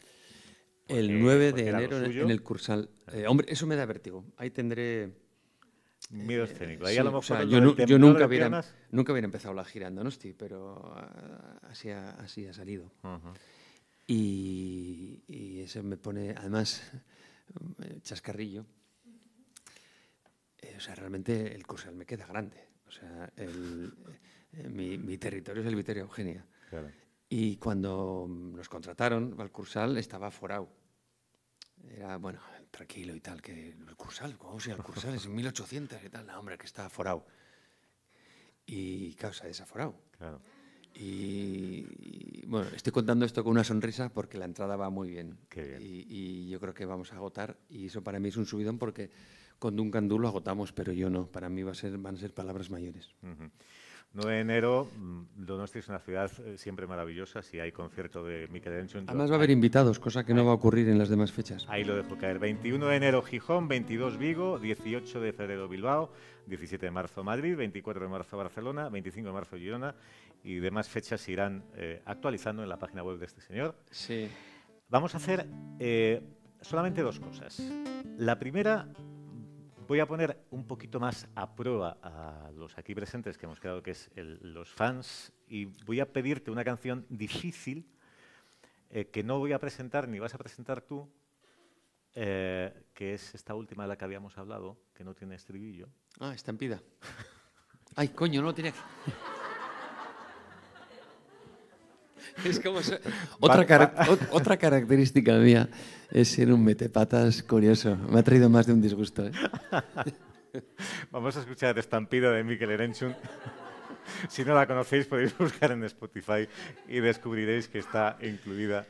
el 9 de enero en el Cursal. Eh, hombre, eso me da vértigo. Ahí tendré... Miedo escénico. yo, nunca, hubiera, nunca empezado la gira en Donosti, pero ah, así, ha, así ha salido. y, eso me pone, además, eh, chascarrillo. Eh, o sea, realmente el Cursal me queda grande. O sea, el, eh, mi, territorio es el Viterio Eugenia. Claro. Y cuando mm, nos contrataron, Valcursal estaba forao. Era, bueno, tranquilo y tal, que el Cursal, ¿cómo a el Cursal? Es en 1800 y tal, la hombre, que está forao. Y causa desaforado. Claro. Y, y, bueno, estoy contando esto con una sonrisa porque la entrada va muy bien. Qué bien. Y, yo creo que vamos a agotar. Y eso para mí es un subidón porque con Duncan Du lo agotamos, pero yo no. Para mí va a ser, van a ser palabras mayores. Uh 9 de enero, Donosti mm, es una ciudad eh, siempre maravillosa. Si hay concierto de Miquel Enchun. Además, va a haber invitados, cosa que no va a ocurrir en las demás fechas. Ahí lo dejo caer. 21 de enero, Gijón. 22 Vigo. 18 de febrero, Bilbao. 17 de marzo, Madrid. 24 de marzo, Barcelona. 25 de marzo, Girona. Y demás fechas se irán eh, actualizando en la página web de este señor. Sí. Vamos a hacer eh, solamente dos cosas. La primera Voy a poner un poquito más a prueba a los aquí presentes, que hemos quedado que es los fans, y voy a pedirte una canción difícil eh, que no voy a presentar ni vas a presentar tú, eh, que es esta última de la que habíamos hablado, que no tiene estribillo. Ah, está pida. Ay, coño, no lo tenía es como... Otra, otra característica mía es ser un metepatas curioso. Me ha traído más de un disgusto. ¿eh? *laughs* Vamos a escuchar Estampido de Mikel Erenchun. *laughs* Si no la conocéis podéis buscar en Spotify y descubriréis que está incluida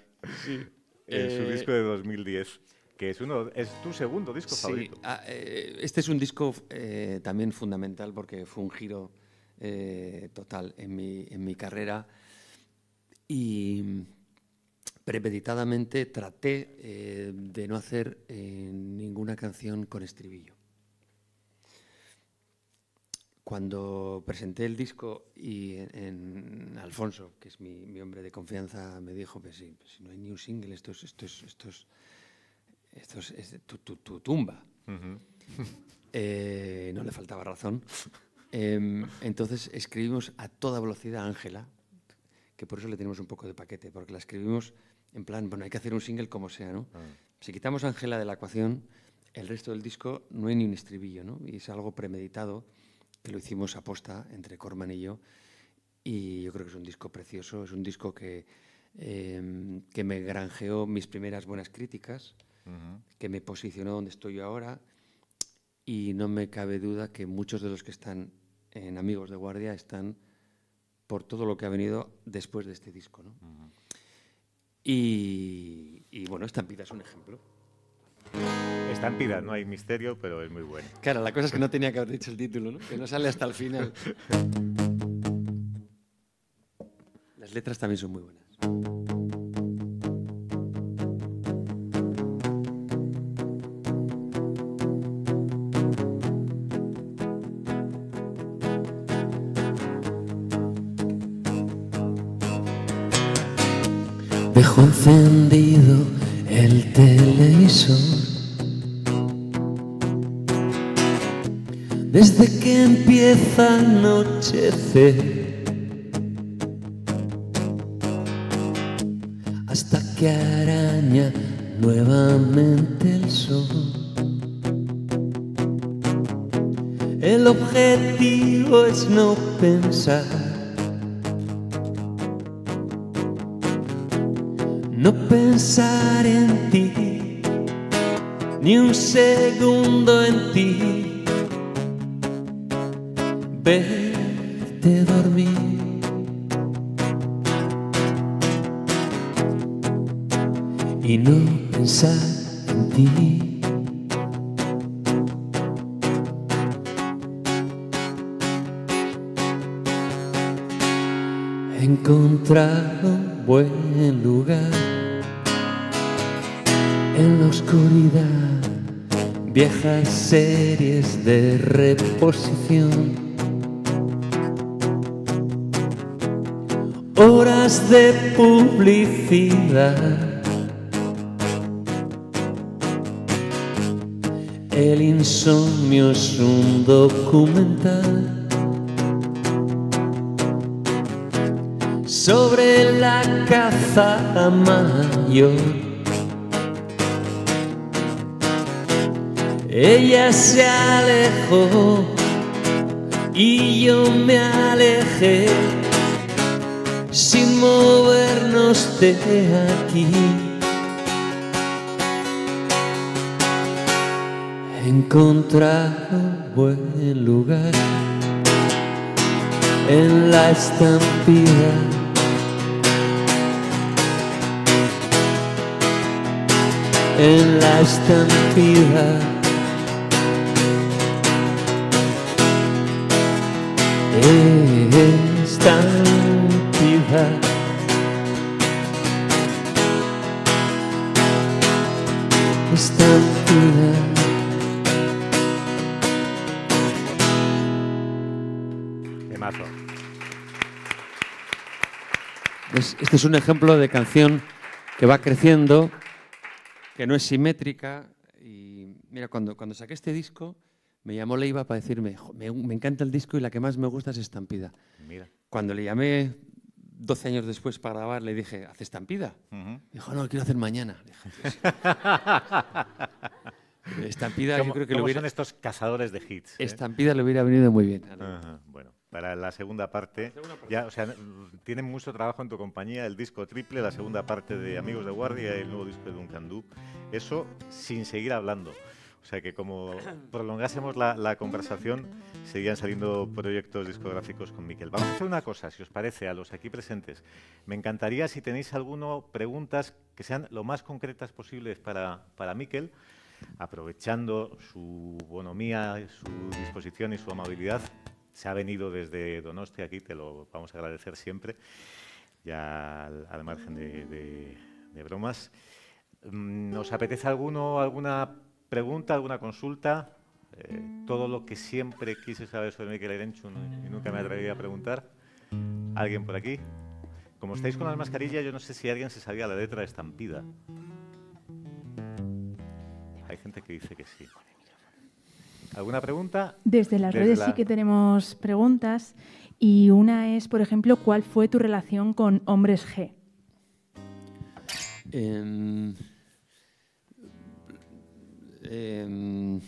en su eh, disco de 2010 que es uno es tu segundo disco favorito. Ah, eh, este es un disco también fundamental porque fue un giro total en mi, en mi carrera y mm, premeditadamente traté eh, de no hacer eh, ninguna canción con estribillo. Cuando presenté el disco y en, Alfonso, que es mi, hombre de confianza, me dijo, pues, pues si, no hay ni un single, esto es, esto es, tu, tumba. *laughs* Eh, no le faltaba razón. *laughs* Em, entonces escribimos a toda velocidad Ángela, que por eso le tenemos un poco de paquete, porque la escribimos en plan, bueno, hay que hacer un single como sea, ¿no? Ah. Si quitamos a Ángela de la ecuación, el resto del disco no hay ni un estribillo, ¿no? Y es algo premeditado que lo hicimos aposta entre Corman y yo. Y yo creo que es un disco precioso, es un disco que, em, que me granjeó mis primeras buenas críticas, que me posicionó donde estoy yo ahora. Y no me cabe duda que muchos de los que están en Amigos de Guardia están por todo lo que ha venido después de este disco. ¿no? y, bueno, Estampida es un ejemplo. Estampida, no hay misterio, pero es muy bueno. Claro, la cosa es que no tenía que haber dicho el título, ¿no? que no sale hasta el final. *laughs* Las letras también son muy buenas. Concendido encendido el televisor. Desde que empieza a anochecer hasta que araña nuevamente el sol. El objetivo es no pensar. pensar en ti, ni un segundo en ti. Vete dormir. Y no pensar en ti. Encontrar un buen lugar en la oscuridad viejas series de reposición. Horas de publicidad. El insomnio es un documental sobre la caza mayor. Ella se alejó y yo me alejé sin movernos de aquí. Encontrar un buen lugar en la estampida. En la estampida. esta Esta pues Este es un ejemplo de canción que va creciendo, que no es simétrica. Y mira, cuando, cuando saqué este disco, me llamó Leiva para decirme, me, encanta el disco y la que más me gusta es Estampida. Cuando le llamé 12 años después para grabar, le dije, ¿hace Estampida? Dijo, no, lo quiero hacer mañana. Pues *laughs* Estampida, yo creo que lo hubiera... son estos cazadores de hits? Eh? Estampida le hubiera venido muy bien. bueno, para la segunda parte, ya, o sea, tienen mucho trabajo en tu compañía, el disco triple, la segunda parte de Amigos de Guardia y el nuevo disco de Duncan Eso sin seguir hablando. O sea que como prolongásemos la, conversación, seguían saliendo proyectos discográficos con Miquel. Vamos a hacer una cosa, si os parece, a los aquí presentes. Me encantaría, si tenéis alguno, preguntas que sean lo más concretas posibles para, para Miquel, aprovechando su bonomía, su disposición y su amabilidad. Se ha venido desde Donostia, aquí, te lo vamos a agradecer siempre, ya al, margen de, de bromas. Mm, ¿Nos apetece alguno, alguna pregunta, alguna consulta, eh, todo lo que siempre quise saber sobre Miquel Erenchu y nunca me atreví a preguntar. ¿Alguien por aquí? Como estáis con las mascarillas, yo no sé si alguien se sabía la letra estampida. Hay gente que dice que sí. ¿Alguna pregunta? Desde las redes sí que tenemos preguntas y una es, por ejemplo, ¿cuál fue tu relación con Hombres G? Em, Em,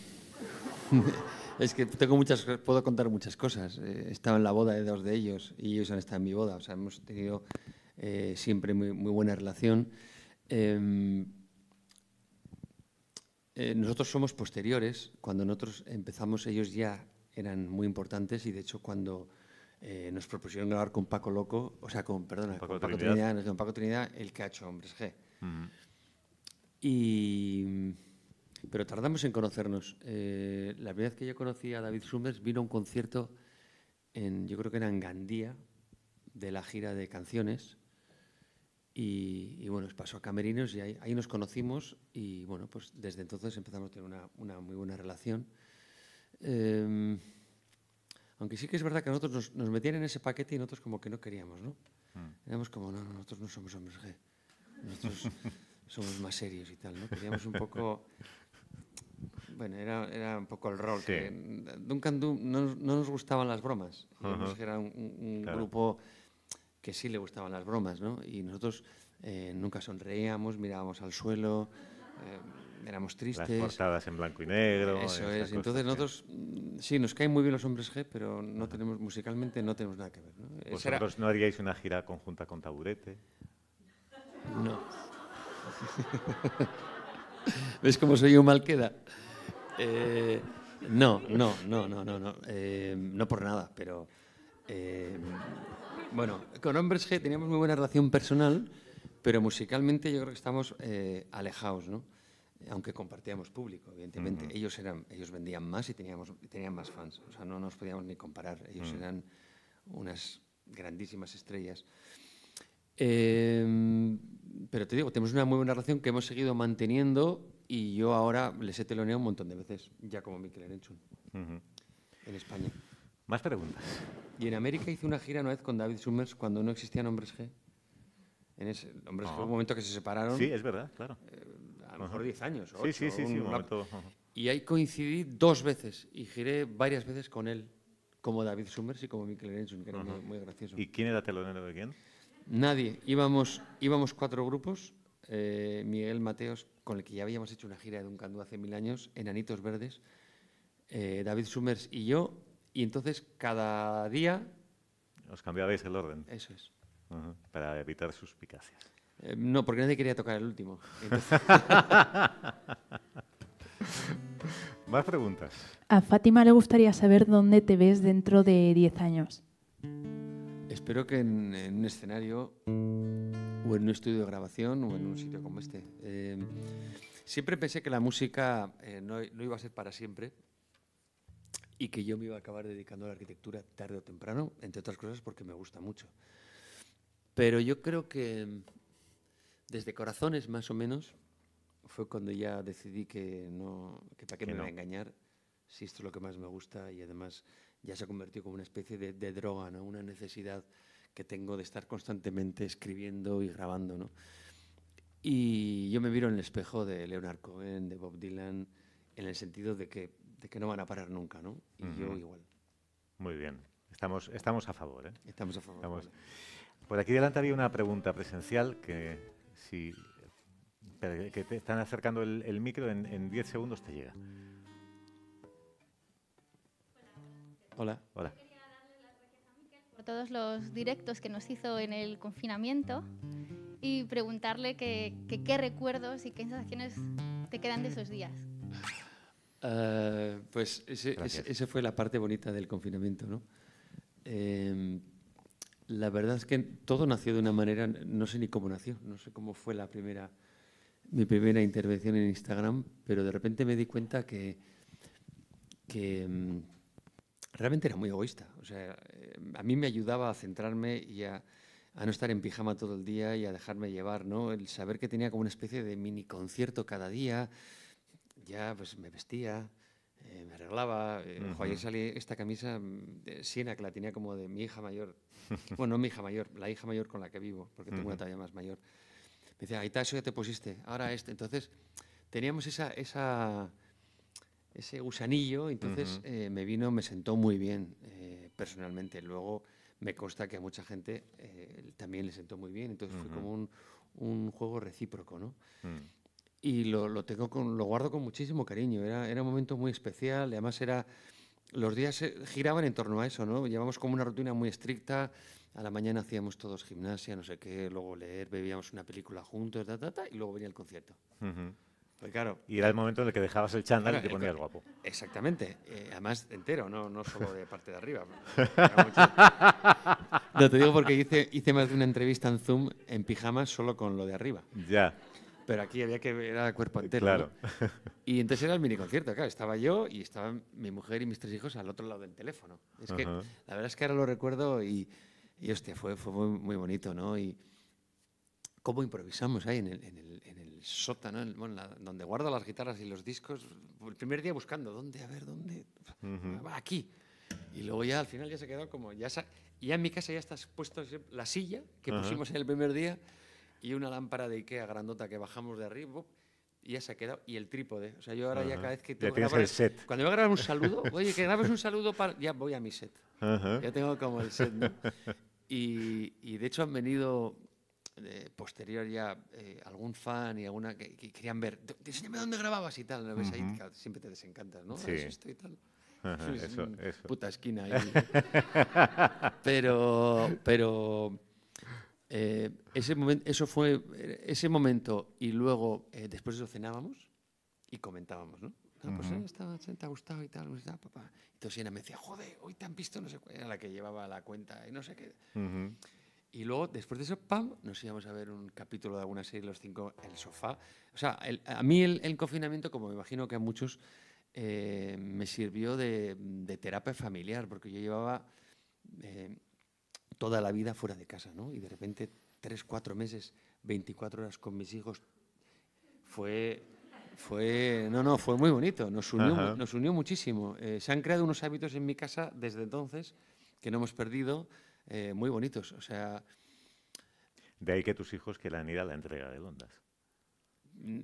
*laughs* es que tengo muchas, puedo contar muchas cosas. Eh, estaba en la boda de dos de ellos y ellos han estado en mi boda. O sea, hemos tenido eh, siempre muy, buena relación. Em, eh, nosotros somos posteriores. Cuando nosotros empezamos, ellos ya eran muy importantes y de hecho cuando nos propusieron grabar con Paco Loco, o sea, con, Paco Paco Trinidad. el Trinidad, el cacho, hombres G. Y pero tardamos en conocernos. Eh, la primera vez que yo conocí a David Summers vino a un concierto en, yo creo que era en Gandía, de la gira de canciones. Y, bueno, pasó a Camerinos y ahí, nos conocimos y bueno, pues desde entonces empezamos a tener una, muy buena relación. Em, aunque sí que es verdad que nosotros nos, metían en ese paquete y nosotros como que no queríamos, ¿no? Mm. como, no, nosotros no somos hombres G. Nosotros somos más serios y tal, ¿no? Queríamos un poco bueno, era, era un poco el rol. Que Duncan no, nos gustaban las bromas. Era un, grupo que sí le gustaban las bromas, ¿no? Y nosotros eh, nunca sonreíamos, mirábamos al suelo, eh, éramos tristes. Las portadas en blanco y negro. Eso es. Entonces nosotros, mm, sí, nos caen muy bien los hombres G, pero no tenemos, musicalmente no tenemos nada que ver. ¿no? ¿Vosotros no haríais una gira conjunta con Taburete? No. *laughs* *laughs* ¿Ves cómo soy un mal queda? Eh, no, no, no, no, no, no. Eh, no por nada, pero. Eh, bueno, con Hombres G teníamos muy buena relación personal, pero musicalmente yo creo que estamos alejados, ¿no? Aunque compartíamos público, evidentemente. ellos, eran, ellos vendían más y teníamos, tenían más fans. O sea, no nos podíamos ni comparar. Ellos mm. eran unas grandísimas estrellas. Eh, pero te digo, tenemos una muy buena relación que hemos seguido manteniendo y yo ahora les he teloneado un montón de veces, ya como Miquel Erenchun, en España. Más preguntas. Y en América hice una gira una vez con David Summers cuando no existían Hombres G. En ese, ah. un momento que se separaron. Sí, es verdad, claro. Eh, a lo mejor 10 años. sí, sí, sí, un momento. Y ahí coincidí dos veces y giré varias veces con él, como David Summers y como Michael que era muy, gracioso. ¿Y quién era telonero de quién? Nadie. Íbamos, íbamos cuatro grupos. Eh, Miguel Mateos, con el que ya habíamos hecho una gira de un hace mil años, Enanitos Verdes, eh, David Summers y yo. Y entonces cada día... Os cambiabais el orden. Eso es. Para evitar suspicacias. Eh, no, porque nadie quería tocar el último. *laughs* Más preguntas. A Fátima le gustaría saber dónde te ves dentro de 10 años. Espero que en, un escenario o en un estudio de grabación o en un sitio como este. Em, siempre pensé que la música eh, no, iba a ser para siempre y que yo me iba a acabar dedicando a la arquitectura tarde o temprano, entre otras cosas porque me gusta mucho. Pero yo creo que em, desde Corazones más o menos fue cuando ya decidí que no, que para qué me a engañar, si esto es lo que más me gusta y además ya se ha convertido como una especie de, droga, ¿no? una necesidad que tengo de estar constantemente escribiendo y grabando. ¿no? Y yo me miro en el espejo de Leonard Cohen, de Bob Dylan, en el sentido de que, de que no van a parar nunca, ¿no? Y yo igual. Muy bien. Estamos, estamos a favor, ¿eh? Estamos a favor. Por aquí delante había una pregunta presencial que si que te están acercando el, el micro, en 10 segundos te llega. Hola. Hola. Quería darle las gracias a Miquel por todos los directos que nos hizo en el confinamiento y preguntarle qué recuerdos y qué sensaciones te quedan de esos días. Ah, pues esa fue la parte bonita del confinamiento, ¿no? Em, la verdad es que todo nació de una manera, no sé ni cómo nació, no sé cómo fue la primera, mi primera intervención en Instagram, pero de repente me di cuenta que, que em, realmente era muy egoísta. O sea, eh, a mí me ayudaba a centrarme y a, no estar en pijama todo el día y a dejarme llevar, ¿no? El saber que tenía como una especie de mini concierto cada día, ya pues me vestía, eh, me arreglaba. Eh, ayer salí esta camisa mm, de Siena, que la tenía como de mi hija mayor. *laughs* bueno, no mi hija mayor, la hija mayor con la que vivo, porque tengo una talla más mayor. Me decía, está, eso ya te pusiste, ahora este. Entonces, teníamos esa, esa ese gusanillo, entonces eh, me vino, me sentó muy bien eh, personalmente. Luego me consta que a mucha gente eh, también le sentó muy bien, entonces fue como un, juego recíproco, ¿no? Mm. Y lo, tengo con, lo guardo con muchísimo cariño, era, era un momento muy especial, además era... Los días giraban en torno a eso, ¿no? Llevamos como una rutina muy estricta, a la mañana hacíamos todos gimnasia, no sé qué, luego leer, bebíamos una película juntos, ta, y luego venía el concierto. Pues y era el momento en el que dejabas el chándal y te ponías guapo. Exactamente. Eh, además, entero, no, no solo de parte de arriba. *laughs* no, te digo porque hice, hice más de una entrevista en Zoom en pijama solo con lo de arriba. Ya. Pero aquí había que ver a cuerpo entero. Claro. Y entonces era el mini concierto, claro. Estaba yo y estaba mi mujer y mis tres hijos al otro lado del teléfono. Es que la verdad es que ahora lo recuerdo y, y hostia, fue, fue muy, bonito, ¿no? Y cómo improvisamos ahí en el el sótano, donde guardo las guitarras y los discos, el primer día buscando, ¿dónde? A ver, ¿dónde? Aquí. Y luego ya al final ya se quedó como, ya, ya en mi casa ya está puesto la silla que pusimos en el primer día y una lámpara de Ikea grandota que bajamos de arriba y ya se ha quedado, y el trípode. O sea, yo ahora ya cada vez que tengo que grabar, set. Cuando voy a grabar un saludo, *laughs* oye, que grabes un saludo, para, ya voy a mi set. Ya tengo como el set, *laughs* Y, y de hecho han venido posterior ya eh, algún fan y alguna que, querían ver, enséñame dónde grababas y tal, ¿no? ves ahí, siempre te desencantas, ¿no? Sí. Eso tal. eso, eso. Puta esquina ahí. *laughs* pero, pero eh, ese momento, eso fue eh, ese momento y luego después de eso cenábamos y comentábamos, ¿no? Ah, pues estaba, te ha gustado y tal, y pues, ah, papá. Entonces ella me decía, joder, hoy te han visto, no sé cuál era la que llevaba la cuenta y no sé qué. Y luego, después de eso, ¡pam!, nos íbamos a ver un capítulo de alguna serie, los cinco, en el sofá. O sea, a mí el, confinamiento, como me imagino que a muchos, eh, me sirvió de, terapia familiar, porque yo llevaba eh, toda la vida fuera de casa, ¿no? Y de repente, tres, cuatro meses, 24 horas con mis hijos, fue... Fue, no, no, fue muy bonito, nos unió, nos unió muchísimo. Eh, se han creado unos hábitos en mi casa desde entonces que no hemos perdido. Eh, muy bonitos. O sea. De ahí que tus hijos quieran ir a la entrega de ondas. Mm,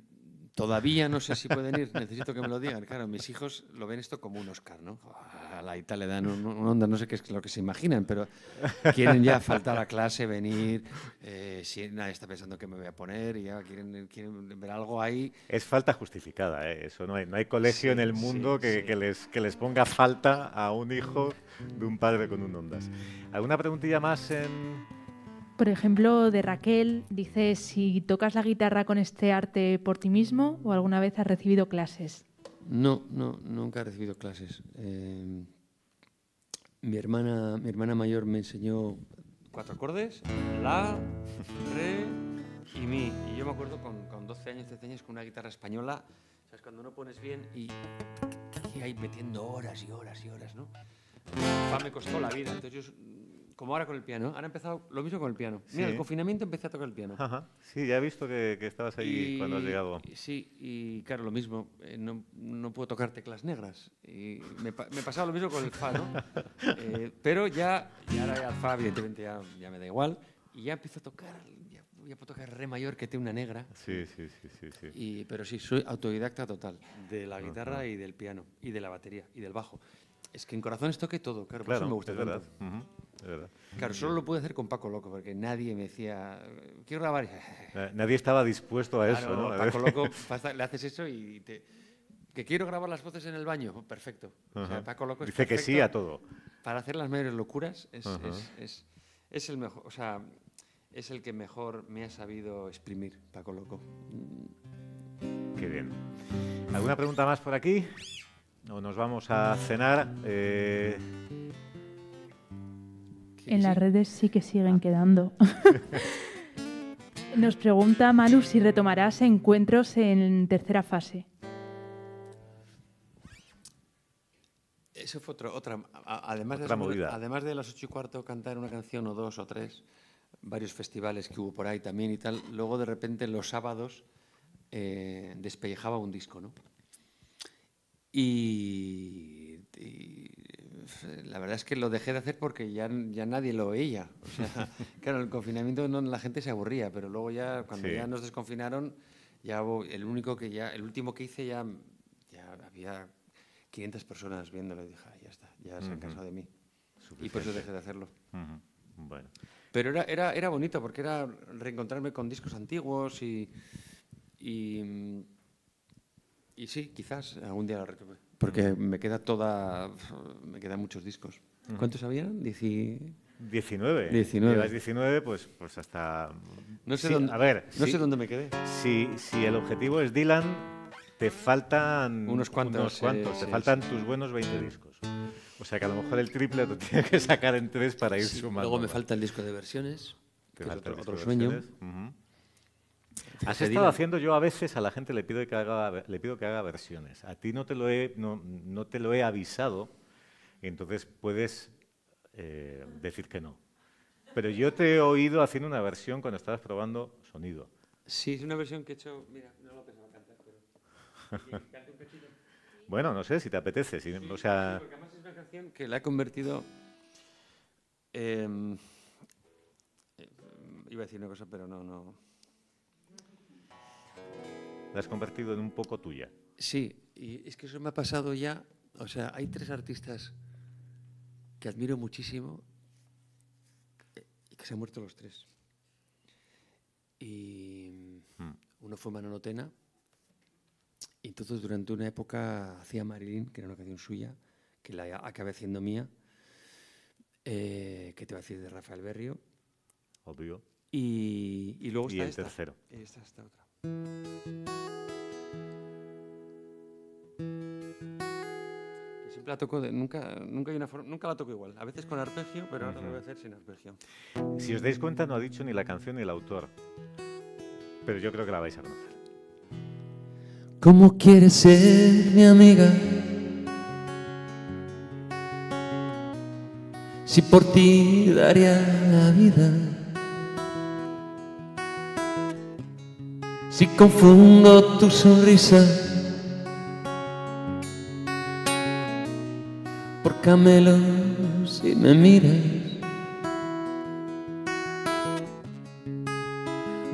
Todavía no sé si pueden ir, necesito que me lo digan. Claro, mis hijos lo ven esto como un Oscar, ¿no? A la Ita le dan un onda, no sé qué es lo que se imaginan, pero quieren ya faltar a clase, venir, eh, si nadie está pensando que me voy a poner, y ya quieren, ver algo ahí. Es falta justificada, ¿eh? eso no hay, no hay colegio en el mundo que, les, que les ponga falta a un hijo de un padre con un ondas. ¿Alguna preguntilla más en...? Por ejemplo, de Raquel dice si tocas la guitarra con este arte por ti mismo o alguna vez has recibido clases. No, no, nunca he recibido clases. Eh, mi hermana, mi hermana mayor me enseñó cuatro acordes, la, re y mi. Y yo me acuerdo con, 12 años, 13 años, con una guitarra española, Cuando no pones bien y, ahí metiendo horas y horas y horas, ¿no? me costó la vida, entonces yo como ahora con el piano. Ahora he empezado lo mismo con el piano. Mira, el confinamiento empecé a tocar el piano. Ajá. Sí, ya he visto que, estabas ahí cuando has llegado. Sí, y claro, lo mismo. Eh, no, puedo tocar teclas negras. Y me, me, pasado lo mismo con el fa, ¿no? *laughs* Eh, pero ya, ya ahora ya el fa, evidentemente, ya, me da igual. Y ya empiezo a tocar, ya, puedo tocar re mayor que tiene una negra. Sí, sí, sí, sí. Y, pero sí, soy autodidacta total de la guitarra y del piano, y de la batería, y del bajo. Es que en corazones toque todo, claro, eso me gusta es Verdad. Claro, solo lo pude hacer con Paco Loco, porque nadie me decía, quiero grabar. *laughs* Eh, nadie estaba dispuesto a eso, Paco Loco, *laughs* le haces eso y te... Que quiero grabar las voces en el baño, perfecto. o sea, Paco Loco es Dice que sí a todo. Para hacer las mayores locuras es, el mejor, o sea, es el que mejor me ha sabido exprimir, Paco Loco. Qué bien. ¿Alguna pregunta más por aquí? O nos vamos a cenar. Eh en las redes sí que siguen ah. quedando. *laughs* Nos pregunta Manu si retomarás encuentros en tercera fase. Eso fue otra. Además, de las, además de las ocho y cuarto cantar una canción o dos o tres, varios festivales que hubo por ahí también y tal, luego de repente los sábados eh, despellejaba un disco, ¿no? y eh, la verdad es que lo dejé de hacer porque ya, ya nadie lo veía. O sea, *laughs* claro, el confinamiento no, la gente se aburría, pero luego ya, cuando ya nos desconfinaron, ya el único que ya, el último que hice ya, ya había 500 personas viéndolo y dije, ya está, ya se han de mí. Y por eso dejé de hacerlo. Bueno. Pero era, era, era bonito porque era reencontrarme con discos antiguos y, y, y sí, quizás algún día lo retome porque me queda toda, me quedan muchos discos. ¿Cuántos habían? 19. 19. 19. las 19, pues, pues hasta... No sé, dónde, no sé dónde me quedé. Si, si el objetivo es Dylan, te faltan unos cuantos, te faltan tus buenos 20 discos. O sea que a lo mejor el triple lo *laughs* tienes que sacar en tres para ir sumando. Luego me falta el disco de versiones, otro, sueño. Has estado haciendo yo a veces a la gente le pido que haga le pido que haga versiones. A ti no te lo he no, no te lo he avisado, entonces puedes eh, decir que no. Pero yo te he oído haciendo una versión cuando estabas probando sonido. Sí, es una versión que he hecho. Mira, no lo pensaba cantar, pero. bueno, no sé si te apetece. o sea... porque además es una canción que la he convertido. Em, eh, iba a decir una cosa, pero no, no la has convertido en un poco tuya. Sí, y es que eso me ha pasado ya. O sea, hay tres artistas que admiro muchísimo eh, y que se han muerto los tres. Y hmm. uno fue Manolo Tena. Y entonces durante una época hacía Marilyn, que era una canción suya, que la acabé haciendo mía. Eh, ¿Qué te va a decir de Rafael Berrio? Obvio. Y, luego el esta. tercero. Esta, esta otra. Siempre la toco de, nunca, nunca, hay una forma, nunca la toco igual. A veces con arpegio, pero ahora lo voy a hacer sin arpegio. Si os dais cuenta, no ha dicho ni la canción ni el autor. Pero yo creo que la vais a conocer. ¿Cómo quieres ser mi amiga? Si por ti daría la vida. Si confundo tu sonrisa por camelo si me miras,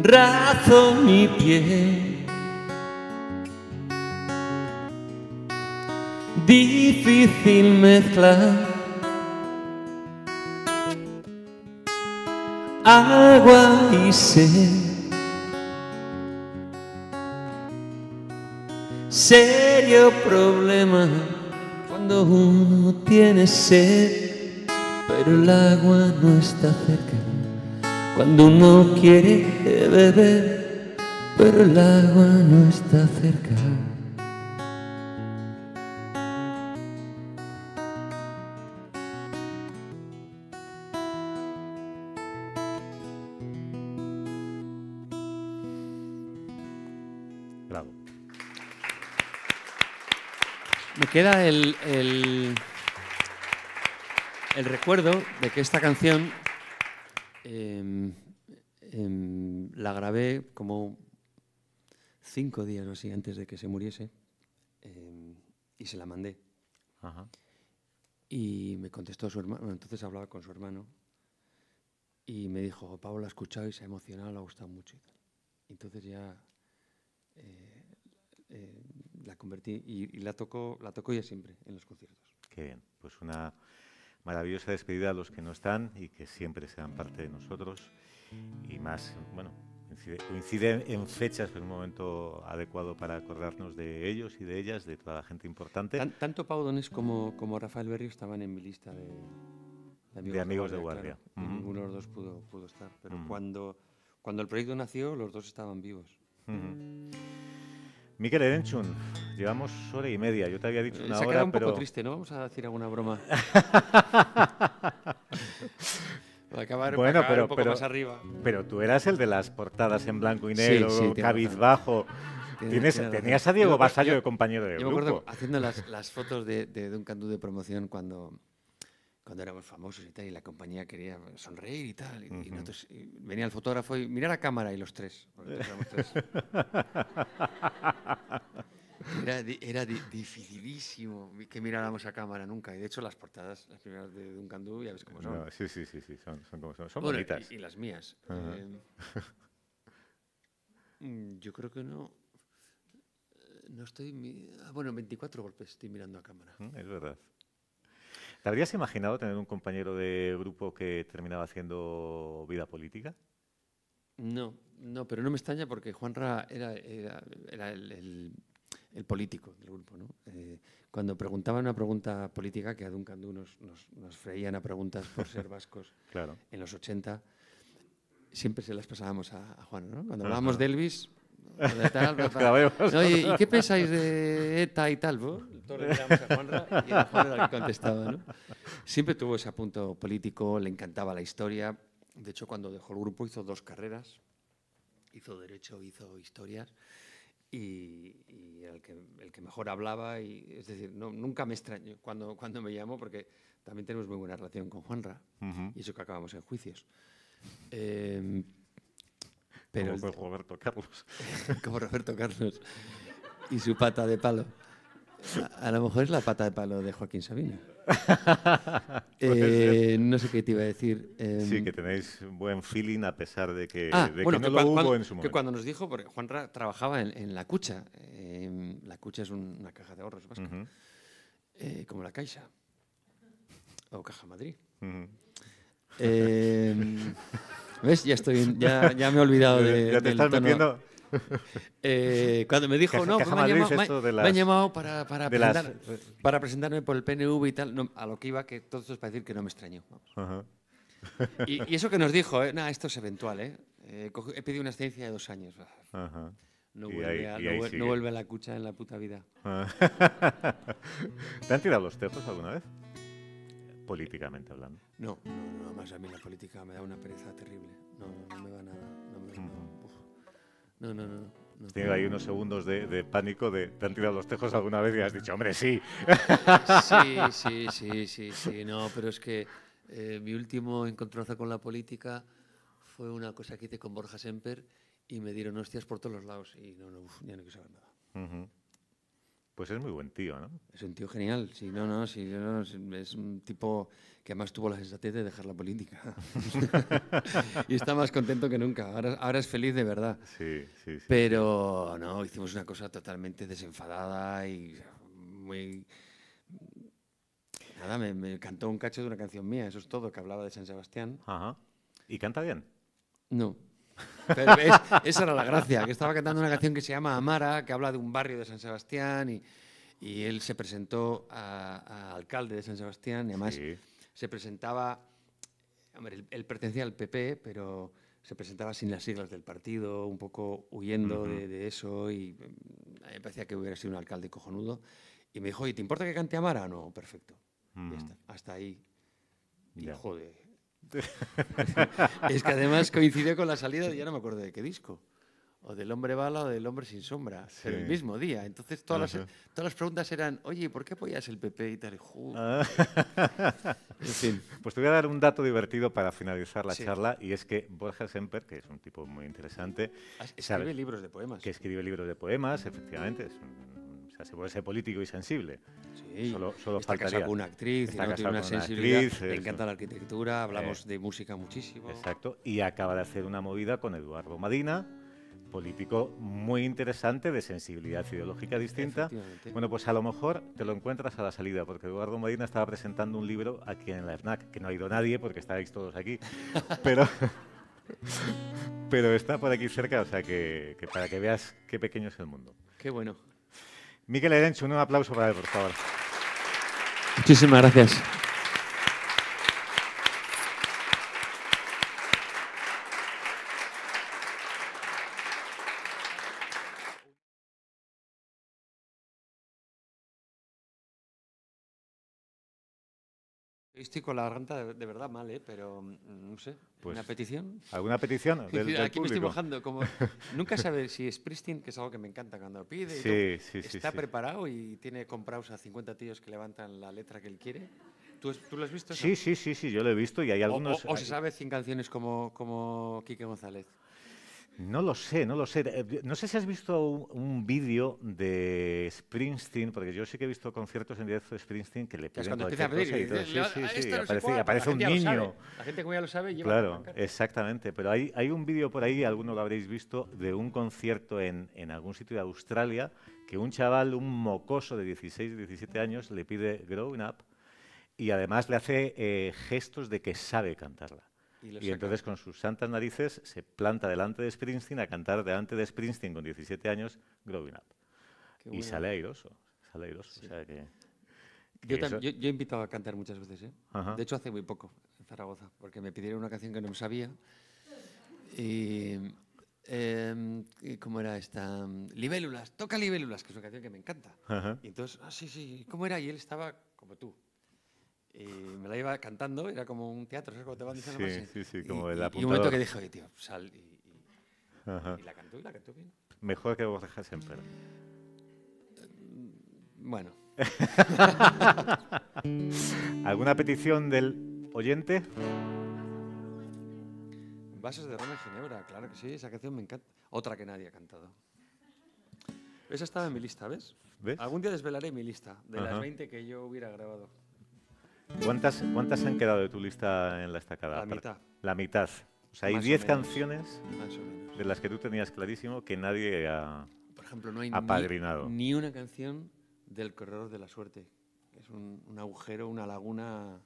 razo mi pie. Difícil mezclar agua y sed. serio problema cuando uno tiene sed, pero el agua no está cerca. Cuando uno quiere beber, pero el agua no está cerca. queda el, recuerdo de que esta canción em, em, la grabé como cinco días o así antes de que se muriese em, y se la mandé. Y me contestó su hermano, entonces hablaba con su hermano y me dijo, Pablo la ha escuchado y se ha emocionado, le ha gustado mucho. Entonces ya eh, eh, la convertí y, la toco la siempre en los conciertos. Qué bien, pues una maravillosa despedida a los que no están y que siempre sean parte de nosotros y más, bueno, coincide, en fechas, pero un momento adecuado para acordarnos de ellos y de ellas, de toda la gente importante. tanto Pau Donés como, como Rafael Berrio estaban en mi lista de, de amigos de, guardia. Ninguno de los dos pudo, pudo estar, pero cuando, cuando el proyecto nació los dos estaban vivos. Miquel Erenchun, llevamos hora y media. Yo te había dicho una Se ha hora, un poco triste, ¿no? Vamos a decir alguna broma. *laughs* para acabar, acabar pero, un poco más arriba. Pero tú eras el de las portadas en blanco y negro, sí, bajo. cabizbajo. tenías a Diego Basallo de compañero de yo grupo. Me acuerdo haciendo las, las fotos de, de, de, un candú de promoción cuando cuando éramos famosos y tal, y la compañía quería sonreír y tal. Y, venía el fotógrafo y mirar a cámara y los tres. *laughs* era, dificilísimo que miráramos a cámara nunca. Y de hecho, las portadas, las primeras de Duncan Du, ya ves cómo son. sí, sí, sí, son, como son. bonitas. Y, las mías. Eh, mm, yo creo que no. No estoy. Ah, bueno, 24 golpes estoy mirando a cámara. Mm, es verdad. ¿Te habrías imaginado tener un compañero de grupo que terminaba haciendo vida política? No, no, pero no me extraña porque Juanra era, era, el, político del grupo. ¿no? Eh, cuando preguntaban una pregunta política, que a Duncan Du nos, freían a preguntas por ser *laughs* vascos en los 80, siempre se las pasábamos a, Juan. ¿no? Cuando hablábamos de Elvis, pues *laughs* ¿y, qué pensáis de ETA y tal? ¿no? a Juanra y contestaba. Siempre tuvo ese apunto político, le encantaba la historia. De hecho, cuando dejó el grupo hizo dos carreras. Hizo Derecho, hizo Historias. Y, y el, que, el, que, mejor hablaba, y, es decir, nunca me extraño cuando, cuando me llamo porque también tenemos muy buena relación con Juanra, y eso que acabamos en juicios. Eh, como Roberto Carlos. *laughs* como Roberto Carlos. Y su pata de palo. A, lo mejor es la pata de palo de Joaquín Sabina. *laughs* Eh, no sé qué te iba a decir. Em, sí, que tenéis buen feeling a pesar de que, ah, no lo hubo en su momento. Que cuando nos dijo, porque Juan trabajaba en, La Cucha. Em, la Cucha es una caja de ahorros vasca, eh, como la Caixa o Caja Madrid. *laughs* ¿Ves? Ya estoy, ya, me he olvidado *laughs* de. Ya te estás metiendo. Eh, cuando me dijo, no, pues me, han llamado, para, para, presentarme por el PNV y tal, a lo que iba, que todo esto es para decir que no me extrañó. Y, eso que nos dijo, eh, nada, esto es eventual, eh". Eh, he pedido una excedencia de dos años. No, vuelve, a, a, la cucha en la puta vida. Ah. *laughs* ¿Te han tirado los tejos alguna vez? políticamente hablando. No, no, no, más a mí la política me da una pereza terrible. No, no, me va nada. No, no, no, no, Tiene ahí unos segundos de, pánico de te han tirado los tejos alguna vez y has dicho, hombre, sí. Sí, *laughs* sí, sí, sí, sí. No, pero es que eh, mi último encontronazo con la política fue una cosa que hice con Borja Semper y me dieron hostias por todos los lados y no, no, ya no quiero saber nada. Pues es muy buen tío, ¿no? Es un tío genial, sí, no, no, sí, no, es un tipo que además tuvo la sensatez de dejar la política. *laughs* y está más contento que nunca, ahora, es feliz de verdad. Sí, sí, Pero no, hicimos una cosa totalmente desenfadada y muy... Nada, me, me cantó un cacho de una canción mía, eso es todo, que hablaba de San Sebastián. Ajá. ¿Y canta bien? No es, esa era la gracia, que estaba cantando una canción que se llama Amara, que habla de un barrio de San Sebastián y, él se presentó a, alcalde de San Sebastián y además se presentaba, hombre, él, pertenecía al PP, pero se presentaba sin las siglas del partido, un poco huyendo de, eso y mm, me parecía que hubiera sido un alcalde cojonudo. Y me dijo, ¿te importa que cante Amara? No, perfecto. hasta ahí. Y *laughs* es que además coincidió con la salida de ya no me acuerdo de qué disco. O del hombre bala o del hombre sin sombra, en el mismo día. Entonces todas las, ah, todas las preguntas eran, oye, ¿por qué apoyas el PP y tal? Ah. *laughs* en fin. Pues te voy a dar un dato divertido para finalizar la charla, y es que Borja Semper, que es un tipo muy interesante... Ah, escribe libros de poemas. Que escribe libros de poemas, efectivamente, es un se puede ser político y sensible. Sí, solo, solo está una actriz, tiene una, sensibilidad, le encanta la arquitectura, hablamos eh. de música muchísimo. Exacto, y acaba de hacer una movida con Eduardo Madina, político muy interesante, de sensibilidad ideológica distinta. Bueno, pues a lo mejor te lo encuentras a la salida, porque Eduardo Medina estaba presentando un libro aquí en la FNAC, que no ha ido nadie porque estáis todos aquí, *laughs* pero, pero está por aquí cerca, o sea que para que veas qué pequeño es el mundo. Qué bueno. Miguel Erenchun, un aplauso para él, por favor. Muchísimas gracias. estoy con la garganta de, verdad mal, ¿eh? pero mm, no sé. ¿Una pues, petición? ¿Alguna petición? Del, *laughs* Aquí me estoy mojando. Como, *laughs* nunca sabe si es Pristin, que es algo que me encanta cuando pide. Sí, sí, sí, está preparado y tiene comprados a 50 tíos que levantan la letra que él quiere. ¿Tú, lo has visto? Sí, sí, sí, sí, yo lo he visto y hay algunos... O, se sabe sin canciones como, como Quique González. No lo sé, no lo sé. Eh, no sé si has visto un, vídeo de Springsteen, porque yo sí que he visto conciertos en directo de Springsteen que le piden a Sí, sí, sí, sí aparece, un niño. La gente como ya lo sabe Claro, exactamente. Pero hay, hay un vídeo por ahí, alguno lo habréis visto, de un concierto en, algún sitio de Australia que un chaval, un mocoso de 16, 17 años, le pide Growing Up y además le hace eh, gestos de que sabe cantarla. Y, entonces con sus santas narices se planta delante de Springsteen a cantar delante de Springsteen con 17 años Growing Up. y sale airoso, yo, he invitado a cantar muchas veces, ¿eh? de hecho hace muy poco en Zaragoza, porque me pidieron una canción que no sabía. Y, em, ¿Cómo era esta? Libélulas, toca libélulas, que es una canción que me encanta. Y entonces, ah, sí, sí, ¿cómo era? Y él estaba como tú, y eh, me la iba cantando, era como un teatro, ¿sabes? Como te van diciendo sí, Sí, sí, como el punta Y un momento que dije, oye, tío, sal. Y, la cantó y la cantó bien. Mejor que vos dejes en perro. Eh, bueno. *laughs* ¿Alguna petición del oyente? Vasos de Roma en Ginebra, claro que sí, esa canción me encanta. Otra que nadie ha cantado. Esa estaba en mi lista, ¿ves? ¿Ves? Algún día desvelaré mi lista de las 20 que yo hubiera grabado. ¿Cuántas, ¿Cuántas han quedado de tu lista en la estacada? La mitad. La mitad. O sea, hay 10 canciones de las que tú tenías clarísimo que nadie ha Por ejemplo, no hay Ni, una canción del Corredor de la Suerte. Es un, agujero, una laguna.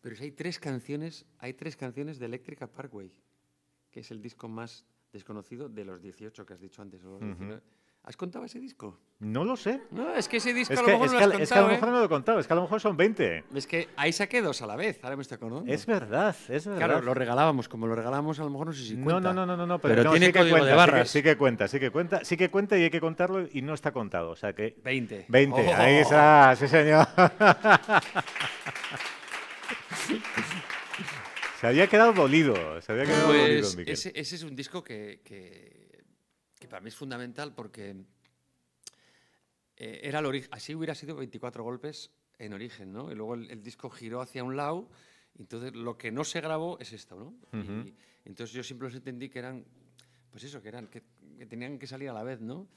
Pero si hay tres canciones, hay tres canciones de Electrica Parkway, que es el disco más desconocido de los 18 que has dicho antes, o los ¿Has contado ese disco? No lo sé. No, es que ese disco es que, a lo mejor no lo contado. Es que a lo mejor no lo he contado, es que a lo mejor son 20. Es que ahí saqué dos a la vez, ahora me estoy acordando. Es verdad, es verdad. Claro, lo regalábamos, como lo regalábamos a lo mejor no sé si cuenta. No, no, no, no, no pero, tiene sí Sí que, cuenta, sí que cuenta, sí que cuenta y hay que contarlo y no está contado, o sea que... 20. 20, ahí está, sí señor. *laughs* se había quedado dolido, se había quedado pues dolido, Ese, es un disco que para mí es fundamental porque eh, era así hubiera sido 24 golpes en origen, ¿no? Y luego el, disco giró hacia un lado, entonces lo que no se grabó es esto, ¿no? entonces yo siempre entendí que eran, pues eso, que eran, que, tenían que salir a la vez, ¿no?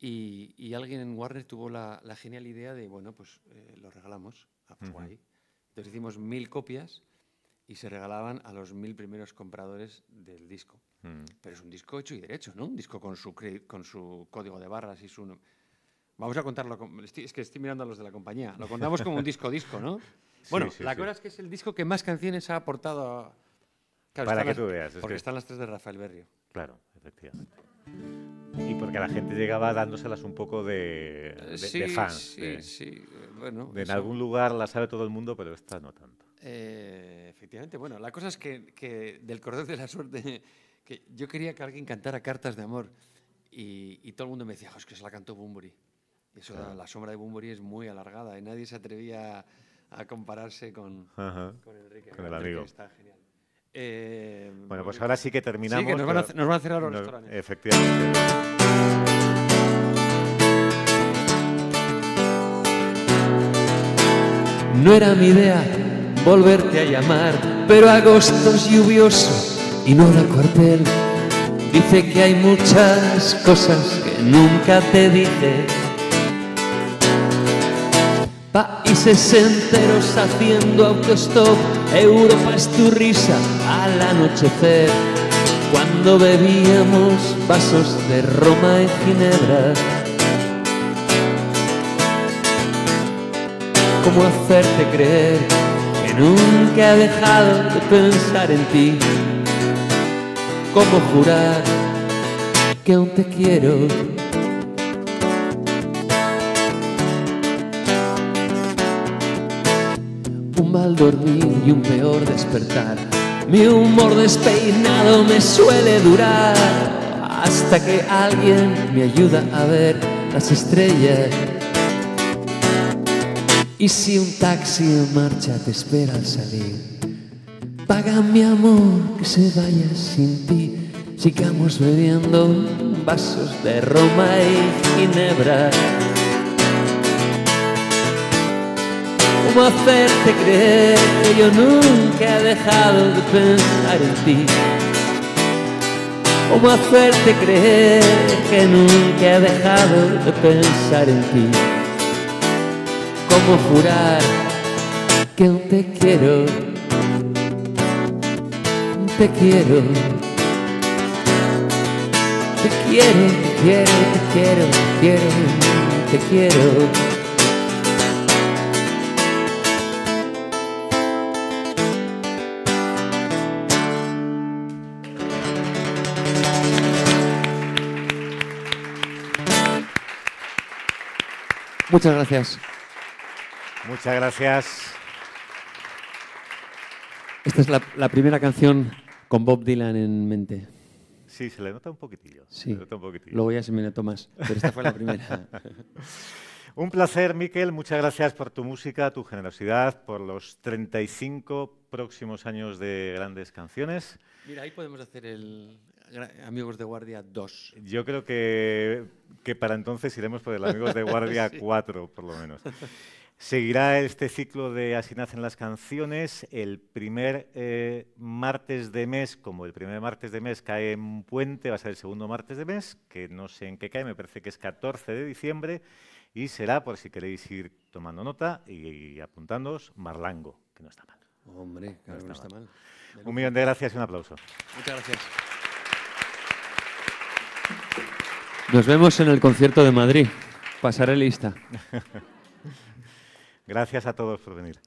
Y, alguien en Warner tuvo la, genial idea de, bueno, pues eh, lo regalamos, a Entonces hicimos mil copias y se regalaban a los mil primeros compradores del disco. Mm. Pero es un disco hecho y derecho, ¿no? Un disco con su, con su código de barras y su... Vamos a contarlo, es que estoy mirando a los de la compañía, lo contamos como un disco-disco, ¿no? *laughs* Bueno, la cosa es que es el disco que más canciones ha aportado a... Para que tú veas. Porque están las tres de Rafael Berrio. Claro, efectivamente. Y porque la gente llegaba dándoselas un poco de, de, fans. Sí, sí. Bueno, en algún lugar la sabe todo el mundo, pero esta no tanto. Eh, efectivamente, bueno, la cosa es que, que del Corredor de la Suerte yo quería que alguien cantara Cartas de Amor y, todo el mundo me decía, es que se la cantó Bunbury. Eso, la, sombra de Bunbury es muy alargada y nadie se atrevía a compararse con, Enrique. el amigo. Está genial. Eh, bueno, pues ahora sí que terminamos. nos, van a, cerrar los restaurantes. Efectivamente. No era mi idea volverte a llamar, pero agosto lluvioso y no da cuartel. Dice que hay muchas cosas que nunca te dije. Países enteros haciendo autostop, Europa es tu risa al anochecer. Cuando bebíamos vasos de Roma y Ginebra. ¿Cómo hacerte creer que nunca he dejado de pensar en ti? ¿Cómo jurar que aún te quiero. Un mal dormir y un peor despertar. Mi humor despeinado me suele durar hasta que alguien me ayuda a ver las estrellas. Y si un taxi en marcha te espera al salir Paga mi amor que se vaya sin ti. Sigamos bebiendo vasos de Roma y Ginebra. ¿Cómo hacerte creer que yo nunca he dejado de pensar en ti? ¿Cómo hacerte creer que nunca he dejado de pensar en ti? ¿Cómo jurar que aún te quiero? te quiero. Te quiero, te quiero, te quiero, te quiero, Muchas gracias. Muchas gracias. Esta es la primera canción con Bob Dylan en mente. Sí, se le nota un poquitillo. un Luego ya se me notó más, pero esta fue la primera. *laughs* un placer, Miquel. Muchas gracias por tu música, tu generosidad, por los 35 próximos años de grandes canciones. Mira, ahí podemos hacer el, Amigos de Guardia 2. Yo creo que, que, para entonces iremos por el Amigos de *laughs* Guardia 4, por lo menos. Seguirá este ciclo de Así nacen las canciones. El primer eh, martes de mes, como el primer martes de mes cae en puente, va a ser el segundo martes de mes, que no sé en qué cae, me parece que es 14 de diciembre, y será, por si queréis ir tomando nota y, apuntándoos, Marlango, que no está mal. Hombre, no está, mal. Un millón de gracias y un aplauso. Muchas gracias. Nos vemos en el concierto de Madrid. Pasaré lista. *laughs* Gracias a todos por venir.